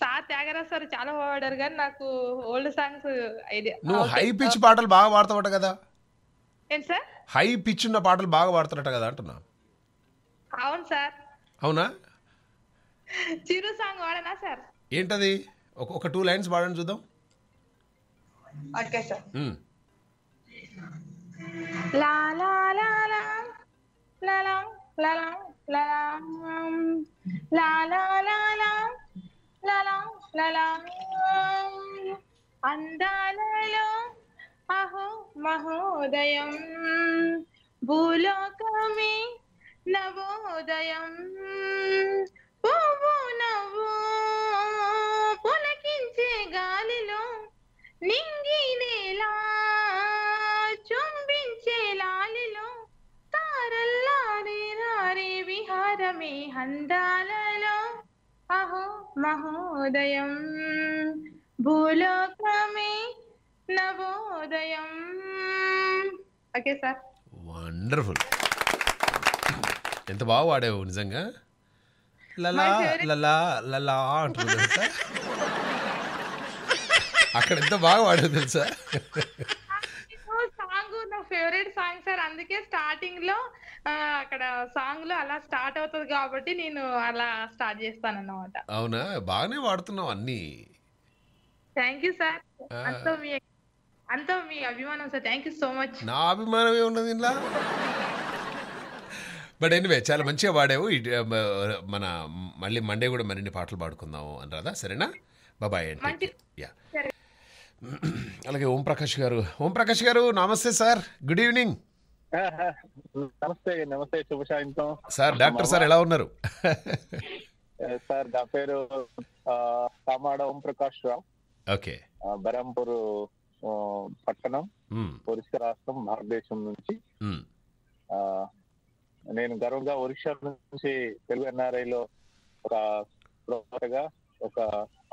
సా త్యాగరా సార్ చాలా పాడారు కానీ నాకు ఓల్డ్ సాంగ్స్ ఐడియా నువ్వు హై పిచ్ పాటలు బాగా పాడతావట కదా ఏంటి సార్ హై పిచ్ ఉన్న పాటలు బాగా పాడుతున్నట్ట కదా అంటున్నా అవును సార్ అవునా చిరు సాంగ్ వాడనా సార్ ఏంటది ఒక టూ లైన్స్ పాడండి చూద్దాం లా లా లా లా అందాలలో అహో మహోదయం భూలోకమే నవోదయం పువ్వు నవో గాలిలో నింగి నేలా చుంబించే లాలిలో తారల్లారే రారే విహారమే హందాలలో అహో మహోదయం భూలోకమే నవోదయం ఓకే సార్ వండర్ఫుల్ ఎంత బాగా వాడేవు నిజంగా లలా లలా లలా అంటున్నారు సార్ అక్కడ ఎంత బాగా వాడు తెలుసా సాంగ్ నా ఫేవరెట్ సాంగ్ సార్ అందుకే స్టార్టింగ్ లో అక్కడ సాంగ్ లో అలా స్టార్ట్ అవుతుంది కాబట్టి నేను అలా స్టార్ట్ చేస్తాను అన్నమాట అవునా బాగానే వాడుతున్నావు అన్ని థ్యాంక్ యూ సార్ అంతా మీ అంతా మీ అభిమానం sir thank you so much నా అభిమానం ఉన్నది ఇలా బట్ ఎనివే చాలా మంచిగా పాడావు మన మళ్ళీ మండే కూడా మరిన్ని పాటలు పాడుకుందాము అని రాదా సరేనా బాబాయ్ యా అలాగే ఓం ప్రకాష్ గారు ఓంప్రకాష్ గారు నమస్తే సార్ గుడ్ ఈవినింగ్ నమస్తే నమస్తే శుభ సాయంత్రం సార్ డాక్టర్ సార్ ఎలా ఉన్నారు సార్ నా పేరు కామాడ ప్రకాష్ రావు ఓకే బరంపూర్ పట్టణం ఒరిస్సా రాష్ట్రం భారతదేశం నుంచి నేను గర్వంగా ఒరిస్సా నుంచి తెలుగు ఎన్ఆర్ఐలో ఒక ఒక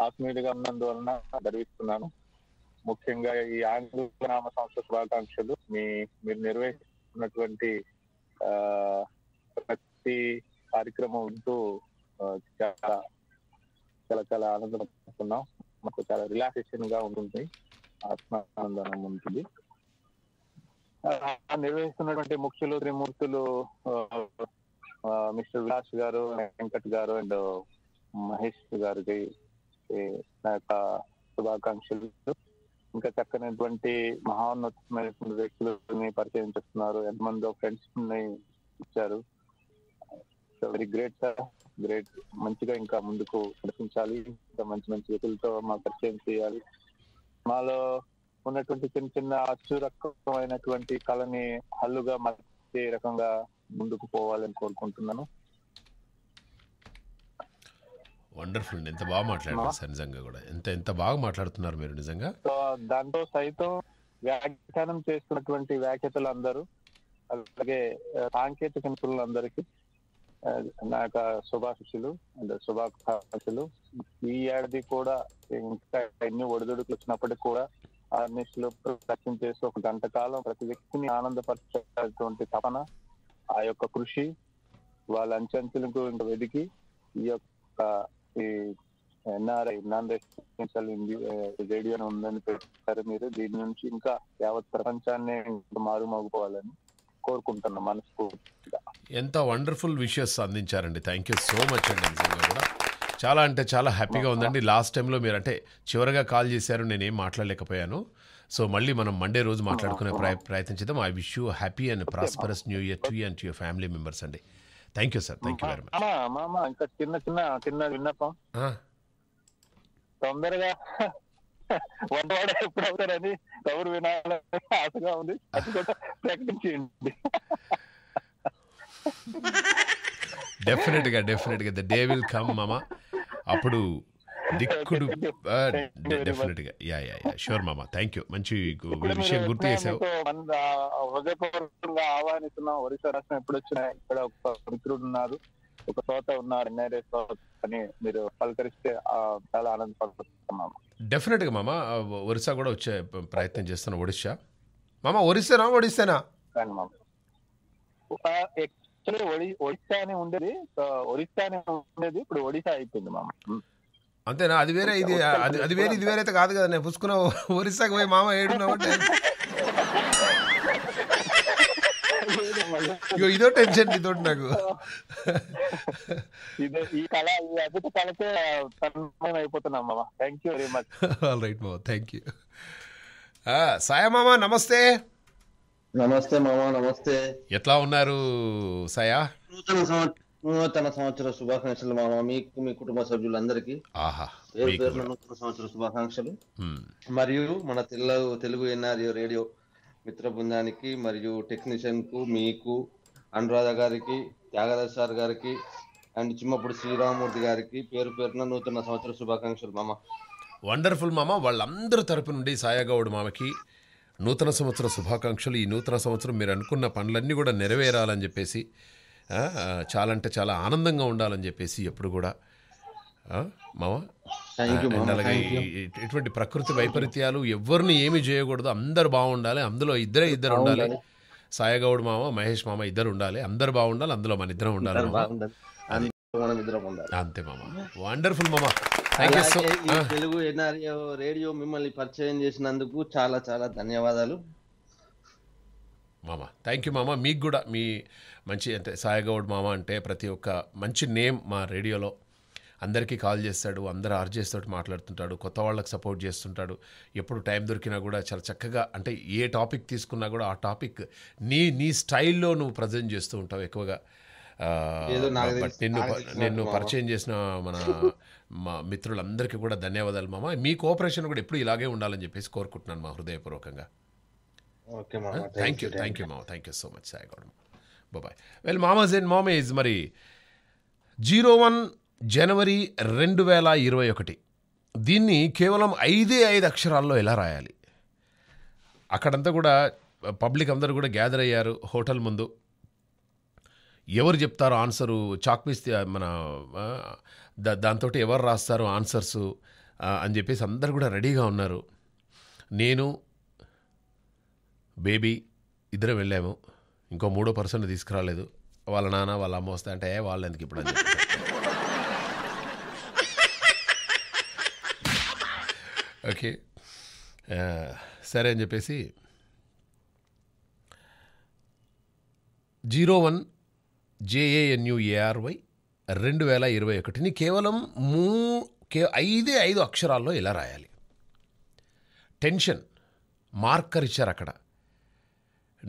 ఆత్మీయుడిగా ఉన్నందువలన గర్విస్తున్నాను ముఖ్యంగా ఈ ఆంగ్లనామ సంస్థ శుభాకాంక్షలు మీ మీరు నిర్వహిస్తున్నటువంటి ప్రతి కార్యక్రమం ఉంటూ చాలా చాలా చాలా ఆనందం పడుతున్నాం మాకు చాలా రిలాక్సేషన్ గా ఉంటుంది ఆత్మ ఆనందం ఉంటుంది నిర్వహిస్తున్నటువంటి ముఖ్యులు త్రిమూర్తులు మిస్టర్ విలాస్ గారు వెంకట్ గారు అండ్ మహేష్ గారికి నా యొక్క శుభాకాంక్షలు ఇంకా చక్కనటువంటి మహోన్నతమైనటువంటి వ్యక్తులని పరిచయం చేస్తున్నారు ఎంతమంది ఫ్రెండ్స్ ని ఇచ్చారు వెరీ గ్రేట్ సార్ గ్రేట్ మంచిగా ఇంకా ముందుకు నడిపించాలి ఇంకా మంచి మంచి వ్యక్తులతో మా పరిచయం చేయాలి మాలో ఉన్నటువంటి చిన్న చిన్న అచ్చురకమైనటువంటి కళని హల్లుగా మార్చే రకంగా ముందుకు పోవాలని కోరుకుంటున్నాను వండర్ఫుల్ ఎంత బాగా మాట్లాడారు సార్ నిజంగా కూడా ఎంత ఎంత బాగా మాట్లాడుతున్నారు మీరు నిజంగా దాంతో సైతం వ్యాఖ్యానం చేస్తున్నటువంటి వ్యాఖ్యతలు అందరూ అలాగే సాంకేతిక నిపుణులు అందరికీ నా యొక్క శుభాశిషులు అండ్ శుభాకాంక్షలు ఈ ఏడాది కూడా ఇంకా ఎన్ని ఒడిదుడుకులు వచ్చినప్పటికీ కూడా అన్నిటిలో ప్రయత్నం చేసి ఒక గంట కాలం ప్రతి వ్యక్తిని ఆనందపరిచేటువంటి తపన ఆ యొక్క కృషి వాళ్ళ అంచెంచులకు ఇంకా వెతికి ఈ యొక్క ఈ నాన్ రెసిడెన్షియల్ రేడియో ఉందని పెట్టారు మీరు దీని నుంచి ఇంకా యావత్ ప్రపంచాన్ని మారుమోగిపోవాలని కోరుకుంటున్నాం మనస్ఫూర్తిగా ఎంత వండర్ఫుల్ విషయస్ అందించారండి థ్యాంక్ యూ సో మచ్ అండి కూడా చాలా అంటే చాలా హ్యాపీగా ఉందండి లాస్ట్ టైంలో మీరు అంటే చివరిగా కాల్ చేశారు నేనేం మాట్లాడలేకపోయాను సో మళ్ళీ మనం మండే రోజు మాట్లాడుకునే ప్రయత్నించదాం I wish you happy and prosperous new year to and to your family members అండి thank you sir thank you very much ఇంకా చిన్న చిన్న చిన్న విన్నపం తొందరగా డెఫినెట్ గా డెఫినెట్ గా వినాలని ఉంది అది కూడా ద డే విల్ కమ్ మామ అప్పుడు దిక్కుడు డెఫినెట్ గా యా యా యా షూర్ మామా థ్యాంక్ యూ మంచి విషయం గుర్తు చేసావు హృదయపూర్వకంగా ఆహ్వానిస్తున్నాం ఒరిస్సా రాష్ట్రం ఎప్పుడు వచ్చినా ఇక్కడ ఒక మిత్రుడు ఉన్నారు ఒక శ్రోత ఉన్నారు ఎన్ఐరే శ్రోత అని మీరు పలకరిస్తే చాలా ఆనంద ఆనందపడుతున్నాము డెఫినెట్ గా మామ ఒరిస్సా కూడా వచ్చే ప్రయత్నం చేస్తున్నాం ఒడిశా మామ ఒరిస్సానా ఒడిస్సానా కానీ మామ యాక్చువల్లీ ఒడిశా అని ఉండేది ఒరిస్సా అని ఉండేది ఇప్పుడు ఒడిశా అయిపోయింది మామ అంతేనా అది వేరే ఇది అది అది వేరే ఇది వేరే అయితే కాదు కదా నేను పుచ్చుకున్న ఒరిస్సాకి పోయి మామ ఏడున్నావు అంటే ఇదో టెన్షన్ ఇదో నాకు ఈ కళ అద్భుత కళకే అయిపోతున్నాం మామ థ్యాంక్ యూ వెరీ రైట్ మామ థ్యాంక్ యూ సాయ మామ నమస్తే నమస్తే మామ నమస్తే ఎట్లా ఉన్నారు సాయా నూతన సంవత్సరం నూతన సంవత్సర శుభాకాంక్షలు మామ మీకు మీ కుటుంబ సభ్యులందరికీ పేరు నూతన సంవత్సర శుభాకాంక్షలు మరియు మన తెలుగు తెలుగు ఎన్ఆర్యో రేడియో మిత్ర బృందానికి మరియు టెక్నీషియన్ కు మీకు అనురాధ గారికి త్యాగరాజ్ సార్ గారికి అండ్ చిన్నప్పుడు శ్రీరామూర్తి గారికి పేరు పేరున నూతన సంవత్సర శుభాకాంక్షలు మామ వండర్ఫుల్ మామ వాళ్ళందరి తరపు నుండి సాయాగౌడ్ మామకి నూతన సంవత్సర శుభాకాంక్షలు ఈ నూతన సంవత్సరం మీరు అనుకున్న పనులన్నీ కూడా నెరవేరాలని చెప్పేసి చాలా అంటే చాలా ఆనందంగా ఉండాలని చెప్పేసి ఎప్పుడు కూడా మామ అలాగే ఇటువంటి ప్రకృతి వైపరీత్యాలు ఎవరిని ఏమి చేయకూడదు అందరు బాగుండాలి అందులో ఇద్దరే ఇద్దరు ఉండాలి సాయగౌడ్ మామ మహేష్ మామ ఇద్దరు ఉండాలి అందరు బాగుండాలి అందులో మన ఇద్దరం ఉండాలి అంతే మామ వండర్ఫుల్ మామ తెలుగు ఎన్ఆర్ఏ రేడియో మిమ్మల్ని పరిచయం చేసినందుకు చాలా చాలా ధన్యవాదాలు మామ థ్యాంక్ యూ మామ మీకు కూడా మీ మంచి అంటే సాయిగౌడ్ మామ అంటే ప్రతి ఒక్క మంచి నేమ్ మా రేడియోలో అందరికీ కాల్ చేస్తాడు అందరు ఆర్జేస్ తోటి మాట్లాడుతుంటాడు కొత్త వాళ్ళకి సపోర్ట్ చేస్తుంటాడు ఎప్పుడు టైం దొరికినా కూడా చాలా చక్కగా అంటే ఏ టాపిక్ తీసుకున్నా కూడా ఆ టాపిక్ నీ నీ స్టైల్లో నువ్వు ప్రజెంట్ చేస్తూ ఉంటావు ఎక్కువగా నిన్ను నిన్ను పరిచయం చేసిన మన మా మిత్రులందరికీ కూడా ధన్యవాదాలు మామ మీ కోఆపరేషన్ కూడా ఎప్పుడు ఇలాగే ఉండాలని చెప్పేసి కోరుకుంటున్నాను మా హృదయపూర్వకంగా థ్యాంక్ యూ థ్యాంక్ యూ మామ thank you so much Sai Goud బాబాయ్ వెల్ మామాజ్ అండ్ మామేజ్ మరి జీరో వన్ జనవరి రెండు వేల ఇరవై ఒకటి దీన్ని కేవలం ఐదే ఐదు అక్షరాల్లో ఎలా రాయాలి అక్కడంతా కూడా పబ్లిక్ అందరూ కూడా గ్యాదర్ అయ్యారు హోటల్ ముందు ఎవరు చెప్తారు ఆన్సరు చాక్పీస్ మన దాంతో ఎవరు రాస్తారు ఆన్సర్స్ అని చెప్పేసి అందరు కూడా రెడీగా ఉన్నారు నేను బేబీ ఇద్దరం వెళ్ళాము ఇంకో మూడో పర్సన్ తీసుకురాలేదు వాళ్ళ నాన్న వాళ్ళ అమ్మ వస్తే అంటే వాళ్ళు ఎందుకు ఇప్పుడు ఓకే సరే అని చెప్పేసి జీరో వన్ జేఏఎన్యుఏఆర్వై రెండు వేల ఇరవై ఒకటిని కేవలం మూ కే ఐదే ఐదు అక్షరాల్లో ఇలా రాయాలి టెన్షన్ మార్కర్ ఇచ్చారు అక్కడ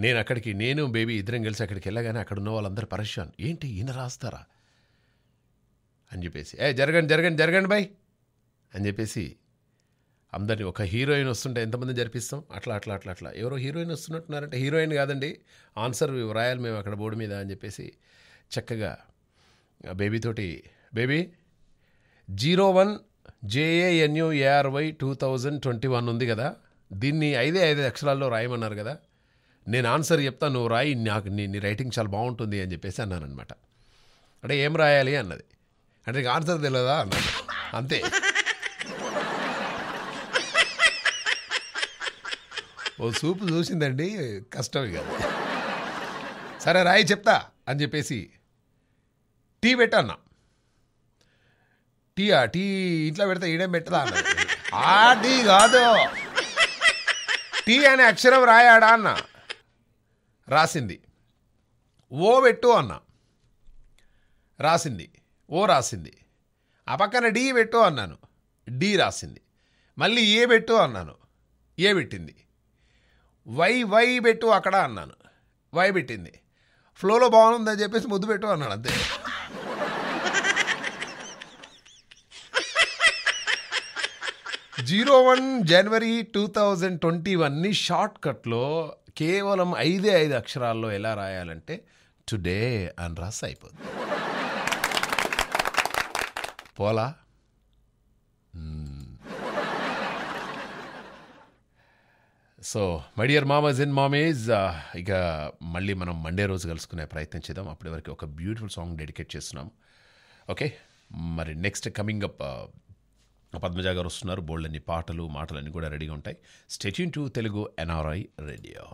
నేను అక్కడికి నేను బేబీ ఇద్దరం కలిసి అక్కడికి వెళ్ళగానే అక్కడ ఉన్న వాళ్ళందరూ పరేషాన్ ఏంటి ఈయన రాస్తారా అని చెప్పేసి ఏ జరగండి జరగండి జరగండి బాయ్ అని చెప్పేసి అందరినీ ఒక హీరోయిన్ వస్తుంటే ఎంతమంది జరిపిస్తాం అట్లా అట్లా అట్లా అట్లా ఎవరో హీరోయిన్ వస్తున్నట్టున్నారంటే హీరోయిన్ కాదండి ఆన్సర్ రాయాలి మేము అక్కడ బోర్డు మీద అని చెప్పేసి చక్కగా బేబీతోటి baby zero one జేఏఎన్యూఏఆర్వై two thousand twenty one ఉంది కదా దీన్ని ఐదే ఐదు అక్షరాల్లో రాయమన్నారు కదా నేను ఆన్సర్ చెప్తాను నువ్వు రాయి నాకు నీ నీ రైటింగ్ చాలా బాగుంటుంది అని చెప్పేసి అన్నాను అనమాట అంటే ఏం రాయాలి అన్నది అంటే నీకు ఆన్సర్ తెలియదా అన్నది అంతే ఓ సూపు చూసిందండి కష్టం ఇక సరే రాయి చెప్తా అని చెప్పేసి టీ టీ ఆ టీ ఇంట్లో పెడితే ఈడేం పెట్టదా అన్న ఆ టీ కాదు టీ అనే అక్షరం రాయాడా అన్నా రాసింది ఓ పెట్టు అన్న రాసింది ఓ రాసింది ఆ పక్కన డి పెట్టు అన్నాను డి రాసింది మళ్ళీ ఏ పెట్టు అన్నాను ఏ పెట్టింది వై వై పెట్టు అక్కడ అన్నాను వై పెట్టింది ఫ్లోలో బాగుందని చెప్పేసి ముద్దు పెట్టు అన్నాడు అంతే జీరో వన్ జనవరి టూ థౌజండ్ ట్వంటీ వన్ని షార్ట్ కట్లో కేవలం ఐదే ఐదు అక్షరాల్లో ఎలా రాయాలంటే టుడే అని రాసి అయిపోతుంది పోలా సో మై డియర్ మామస్ ఇన్ మామేజ్ ఇక మళ్ళీ మనం మండే రోజు కలుసుకునే ప్రయత్నం చేద్దాం అప్పటి వరకు ఒక బ్యూటిఫుల్ సాంగ్ డెడికేట్ చేస్తున్నాం ఓకే మరి నెక్స్ట్ కమింగ్ అప్ పద్మజ గారు వస్తున్నారు బోల్డ్ అన్ని పాటలు మాటలన్నీ కూడా రెడీగా ఉంటాయి stay tuned to Telugu NRI radio